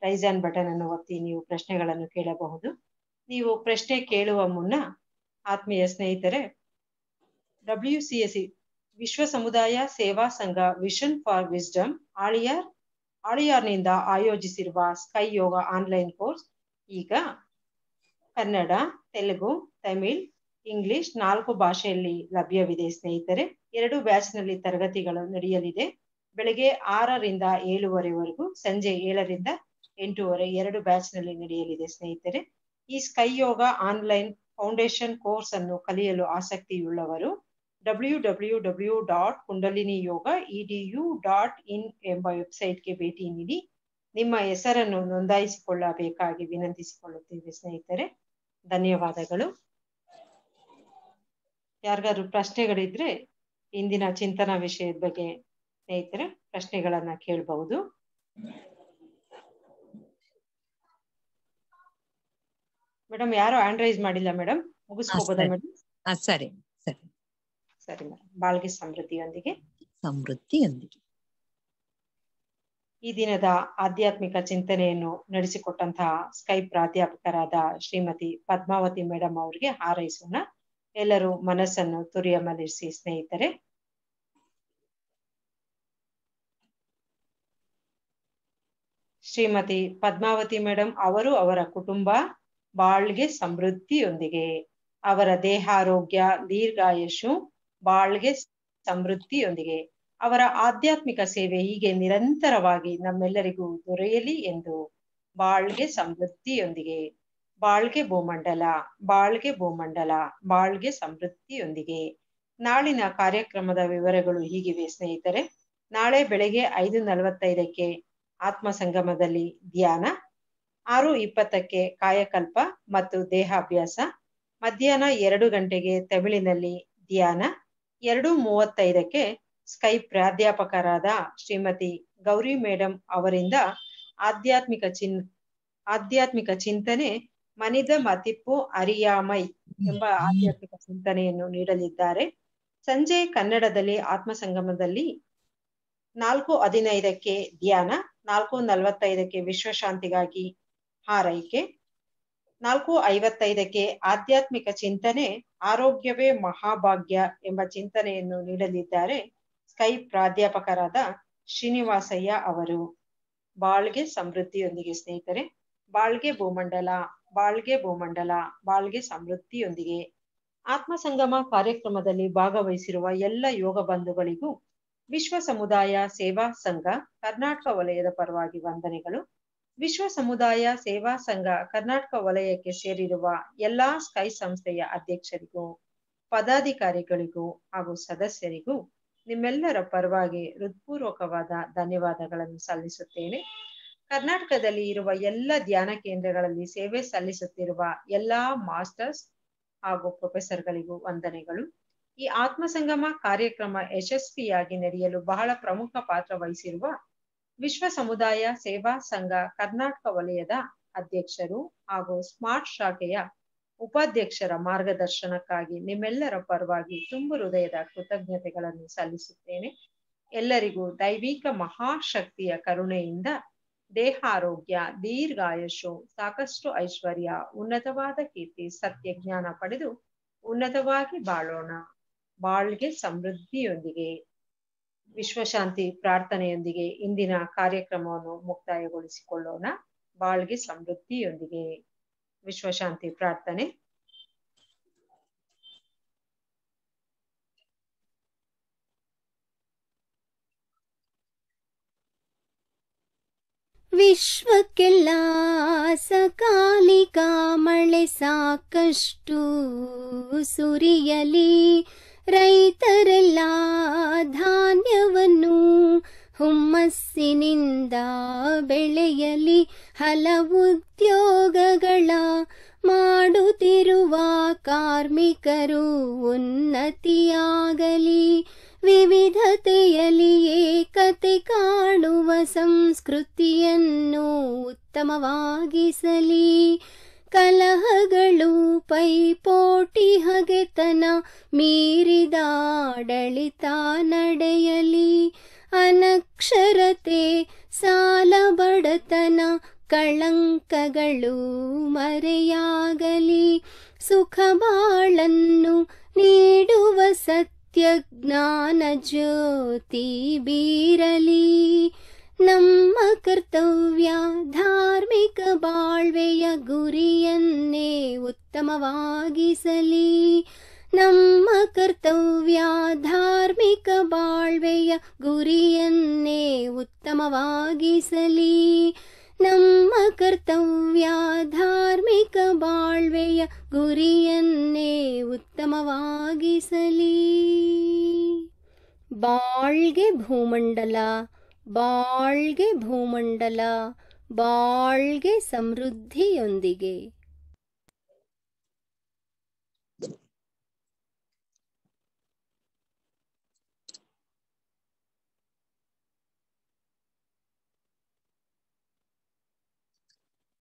ರೈಸ್ ಆನ್ ಬಟನ್ ಅನ್ನು ಒತ್ತಿ ನೀವು ಪ್ರಶ್ನೆಗಳನ್ನು ಕೇಳಬಹುದು ನೀವು ಪ್ರಶ್ನೆ ಕೇಳುವ ಮುನ್ನ ಆತ್ಮೀಯ ಸ್ನೇಹಿತರೆ ಡಬ್ಲ್ಯೂ ಸಿ ವಿಶ್ವ Samudaya Seva Sangha vision for wisdom Aliyar ಆಳಿಯಾರ್ನಿಂದ ಆಯೋಜಿಸಿರುವ ಸ್ಕೈ ಯೋಗ ಆನ್ಲೈನ್ ಕೋರ್ಸ್ ಈಗ ಕನ್ನಡ ತೆಲುಗು ತಮಿಳ್ ಇಂಗ್ಲಿಷ್ ನಾಲ್ಕು ಭಾಷೆಯಲ್ಲಿ ಲಭ್ಯವಿದೆ ಸ್ನೇಹಿತರೆ ಎರಡು ಬ್ಯಾಚ್ನಲ್ಲಿ ತರಗತಿಗಳು ನಡೆಯಲಿದೆ ಬೆಳಗ್ಗೆ ಆರರಿಂದ ಏಳುವರೆವರೆಗೂ ಸಂಜೆ ಏಳರಿಂದ ಎಂಟೂವರೆ ಎರಡು ಬ್ಯಾಚ್ನಲ್ಲಿ ನಡೆಯಲಿದೆ ಸ್ನೇಹಿತರೆ ಈ SKY yoga online foundation course ಅನ್ನು ಕಲಿಯಲು ಆಸಕ್ತಿಯುಳ್ಳವರು W W W dot kundalini yoga edu dot in ಎಂಬ ವೆಬ್ಸೈಟ್ಗೆ ಭೇಟಿ ನೀಡಿ ನಿಮ್ಮ ಹೆಸರನ್ನು ನೋಂದಾಯಿಸಿಕೊಳ್ಳಬೇಕಾಗಿ ವಿನಂತಿಸಿಕೊಳ್ಳುತ್ತೇವೆ ಸ್ನೇಹಿತರೆ ಧನ್ಯವಾದಗಳು ಯಾರಿಗಾದ್ರು ಪ್ರಶ್ನೆಗಳಿದ್ರೆ ಇಂದಿನ ಚಿಂತನಾ ವಿಷಯದ ಬಗ್ಗೆ ಸ್ನೇಹಿತರೆ ಪ್ರಶ್ನೆಗಳನ್ನ ಕೇಳಬಹುದು ಮೇಡಮ್ ಯಾರು ಹ್ಯಾಂಡ್ ಮಾಡಿಲ್ಲ ಮೇಡಮ್ ಮುಗಿಸ್ಕೋಬೋದಾ ಮೇಡಮ್ ಸರಿ ಸರಿ ಸರಿ ಮೇಡಮ್ ಬಾಳ್ಗೆ ಸಮೃದ್ಧಿಯೊಂದಿಗೆ ಸಮೃದ್ಧಿಯೊಂದಿಗೆ ಈ ದಿನದ ಆಧ್ಯಾತ್ಮಿಕ ಚಿಂತನೆಯನ್ನು ನಡೆಸಿಕೊಟ್ಟಂತಹ ಸ್ಕೈಪ್ ಪ್ರಾಧ್ಯಾಪಕರಾದ ಶ್ರೀಮತಿ ಪದ್ಮಾವತಿ ಮೇಡಮ್ ಅವರಿಗೆ ಹಾರೈಸೋಣ ಎಲ್ಲರೂ ಮನಸ್ಸನ್ನು ಮಲಿಸಿ ಸ್ನೇಹಿತರೆ ಶ್ರೀಮತಿ ಪದ್ಮಾವತಿ ಮೇಡಮ್ ಅವರು ಅವರ ಕುಟುಂಬ ಬಾಳ್ಗೆ ಸಮೃದ್ಧಿಯೊಂದಿಗೆ ಅವರ ದೇಹಾರೋಗ್ಯ ದೀರ್ಘಾಯಸ್ಸು ಬಾಳ್ಗೆ ಸಮೃದ್ಧಿಯೊಂದಿಗೆ ಅವರ ಆಧ್ಯಾತ್ಮಿಕ ಸೇವೆ ಹೀಗೆ ನಿರಂತರವಾಗಿ ನಮ್ಮೆಲ್ಲರಿಗೂ ದೊರೆಯಲಿ ಎಂದು ಬಾಳ್ಗೆ ಸಮೃದ್ಧಿಯೊಂದಿಗೆ ಬಾಳ್ಗೆ ಭೂಮಂಡಲ ಬಾಳ್ಗೆ ಭೂಮಂಡಲ ಬಾಳ್ಗೆ ಸಮೃದ್ಧಿಯೊಂದಿಗೆ ನಾಳಿನ ಕಾರ್ಯಕ್ರಮದ ವಿವರಗಳು ಹೀಗಿವೆ ಸ್ನೇಹಿತರೆ ನಾಳೆ ಬೆಳಗ್ಗೆ ಐದು ನಲವತ್ತೈದಕ್ಕೆ ಆತ್ಮ ಸಂಗಮದಲ್ಲಿ ಧ್ಯಾನ ಆರು ಇಪ್ಪತ್ತಕ್ಕೆ ಕಾಯಕಲ್ಪ ಮತ್ತು ದೇಹಾಭ್ಯಾಸ ಮಧ್ಯಾಹ್ನ ಎರಡು ಗಂಟೆಗೆ ತಮಿಳಿನಲ್ಲಿ ಧ್ಯಾನ ಎರಡು ಮೂವತ್ತೈದಕ್ಕೆ ಸ್ಕೈ ಪ್ರಾಧ್ಯಾಪಕರಾದ ಶ್ರೀಮತಿ ಗೌರಿ ಮೇಡಮ್ ಅವರಿಂದ ಆಧ್ಯಾತ್ಮಿಕ ಚಿನ್ ಆಧ್ಯಾತ್ಮಿಕ ಚಿಂತನೆ ಮನಿದ ಮತಿಪ್ಪು ಅರಿಯಾಮೈ ಎಂಬ ಆಧ್ಯಾತ್ಮಿಕ ಚಿಂತನೆಯನ್ನು ನೀಡಲಿದ್ದಾರೆ ಸಂಜೆ ಕನ್ನಡದಲ್ಲಿ ಆತ್ಮ ಸಂಗಮದಲ್ಲಿ ನಾಲ್ಕು ಹದಿನೈದಕ್ಕೆ ಧ್ಯಾನ ನಾಲ್ಕು ನಲವತ್ತೈದಕ್ಕೆ ವಿಶ್ವಶಾಂತಿಗಾಗಿ ಹಾರೈಕೆ ನಾಲ್ಕು ಐವತ್ತೈದಕ್ಕೆ ಆಧ್ಯಾತ್ಮಿಕ ಚಿಂತನೆ ಆರೋಗ್ಯವೇ ಮಹಾಭಾಗ್ಯ ಎಂಬ ಚಿಂತನೆಯನ್ನು ನೀಡಲಿದ್ದಾರೆ ಸ್ಕೈ ಪ್ರಾಧ್ಯಾಪಕರಾದ ಶ್ರೀನಿವಾಸಯ್ಯ ಅವರು ಬಾಳ್ಗೆ ಸಮೃದ್ಧಿಯೊಂದಿಗೆ ಸ್ನೇಹಿತರೆ ಬಾಳ್ಗೆ ಭೂಮಂಡಲ ಬಾಳ್ಗೆ ಭೂಮಂಡಲ ಬಾಳ್ಗೆ ಸಮೃದ್ಧಿಯೊಂದಿಗೆ ಆತ್ಮ ಸಂಗಮ ಕಾರ್ಯಕ್ರಮದಲ್ಲಿ ಭಾಗವಹಿಸಿರುವ ಎಲ್ಲ ಯೋಗ ಬಂಧುಗಳಿಗೂ ವಿಶ್ವ ಸಮುದಾಯ ಸೇವಾ ಸಂಘ ಕರ್ನಾಟಕ ವಲಯದ ಪರವಾಗಿ ವಂದನೆಗಳು ವಿಶ್ವ ಸಮುದಾಯ ಸೇವಾ ಸಂಘ ಕರ್ನಾಟಕ ವಲಯಕ್ಕೆ ಸೇರಿರುವ ಎಲ್ಲಾ ಸ್ಕೈ ಸಂಸ್ಥೆಯ ಅಧ್ಯಕ್ಷರಿಗೂ ಪದಾಧಿಕಾರಿಗಳಿಗೂ ಹಾಗೂ ಸದಸ್ಯರಿಗೂ ನಿಮ್ಮೆಲ್ಲರ ಪರವಾಗಿ ಹೃತ್ಪೂರ್ವಕವಾದ ಧನ್ಯವಾದಗಳನ್ನು ಸಲ್ಲಿಸುತ್ತೇನೆ ಕರ್ನಾಟಕದಲ್ಲಿ ಇರುವ ಎಲ್ಲ ಧ್ಯಾನ ಕೇಂದ್ರಗಳಲ್ಲಿ ಸೇವೆ ಸಲ್ಲಿಸುತ್ತಿರುವ ಎಲ್ಲಾ ಮಾಸ್ಟರ್ಸ್ ಹಾಗೂ ಪ್ರೊಫೆಸರ್ಗಳಿಗೂ ವಂದನೆಗಳು ಈ ಆತ್ಮಸಂಗಮ ಕಾರ್ಯಕ್ರಮ ಯಶಸ್ವಿಯಾಗಿ ನಡೆಯಲು ಬಹಳ ಪ್ರಮುಖ ಪಾತ್ರ ವಹಿಸಿರುವ ವಿಶ್ವ ಸಮುದಾಯ ಸೇವಾ ಸಂಘ ಕರ್ನಾಟಕ ವಲಯದ ಅಧ್ಯಕ್ಷರು ಹಾಗೂ ಸ್ಮಾರ್ಟ್ ಶಾಖೆಯ ಉಪಾಧ್ಯಕ್ಷರ ಮಾರ್ಗದರ್ಶನಕ್ಕಾಗಿ ನಿಮ್ಮೆಲ್ಲರ ಪರವಾಗಿ ತುಂಬು ಹೃದಯದ ಕೃತಜ್ಞತೆಗಳನ್ನು ಸಲ್ಲಿಸುತ್ತೇನೆ ಎಲ್ಲರಿಗೂ ದೈವಿಕ ಮಹಾಶಕ್ತಿಯ ಕರುಣೆಯಿಂದ ದೇಹಾರೋಗ್ಯ ಆಯುಷು ಸಾಕಷ್ಟು ಐಶ್ವರ್ಯ ಉನ್ನತವಾದ ಕೀರ್ತಿ ಸತ್ಯ ಜ್ಞಾನ ಪಡೆದು ಉನ್ನತವಾಗಿ ಬಾಳೋಣ ಬಾಳ್ಗೆ ಸಮೃದ್ಧಿಯೊಂದಿಗೆ ವಿಶ್ವಶಾಂತಿ ಪ್ರಾರ್ಥನೆಯೊಂದಿಗೆ ಇಂದಿನ ಕಾರ್ಯಕ್ರಮವನ್ನು ಮುಕ್ತಾಯಗೊಳಿಸಿಕೊಳ್ಳೋಣ ಬಾಳ್ಗೆ ಸಮೃದ್ಧಿಯೊಂದಿಗೆ ವಿಶ್ವಶಾಂತಿ ಪ್ರಾರ್ಥನೆ ವಿಶ್ವಕ್ಕೆಲ್ಲ ಸಕಾಲಿಕ ಮಳೆ ಸಾಕಷ್ಟು ಸುರಿಯಲಿ ರೈತರೆಲ್ಲ ಧಾನ್ಯವನ್ನು ಹುಮ್ಮಸ್ಸಿನಿಂದ ಬೆಳೆಯಲಿ ಹಲವು ಉದ್ಯೋಗಗಳ ಮಾಡುತ್ತಿರುವ ಕಾರ್ಮಿಕರು ಉನ್ನತಿಯಾಗಲಿ ವಿವಿಧತೆಯಲ್ಲಿ ಏಕತೆ ಕಾಣುವ ಸಂಸ್ಕೃತಿಯನ್ನು ಉತ್ತಮವಾಗಿಸಲಿ ಕಲಹಗಳು ಪೈಪೋಟಿ ಹಗೆತನ ಮೀರಿದಾಡಳಿತ ನಡೆಯಲಿ ಅನಕ್ಷರತೆ ಸಾಲ ಬಡತನ ಕಳಂಕಗಳು ಮರೆಯಾಗಲಿ ಸುಖ ಬಾಳನ್ನು ನೀಡುವ ಸತ್ ಜ್ಯೋತಿ ಬೀರಲಿ ನಮ್ಮ ಕರ್ತವ್ಯ ಧಾರ್ಮಿಕ ಬಾಳ್ವೆಯ ಗುರಿಯನ್ನೇ ಉತ್ತಮವಾಗಿಸಲಿ ನಮ್ಮ ಕರ್ತವ್ಯ ಧಾರ್ಮಿಕ ಬಾಳ್ವೆಯ ಗುರಿಯನ್ನೇ ಉತ್ತಮವಾಗಿಸಲಿ ನಮ್ಮ ಕರ್ತವ್ಯ ಧಾರ್ಮಿಕ ಬಾಳ್ವೆಯ ಗುರಿಯನ್ನೇ ಉತ್ತಮವಾಗಿಸಲಿ ಬಾಳ್ಗೆ ಭೂಮಂಡಲ ಬಾಳ್ಗೆ ಭೂಮಂಡಲ ಬಾಳ್ಗೆ ಸಮೃದ್ಧಿಯೊಂದಿಗೆ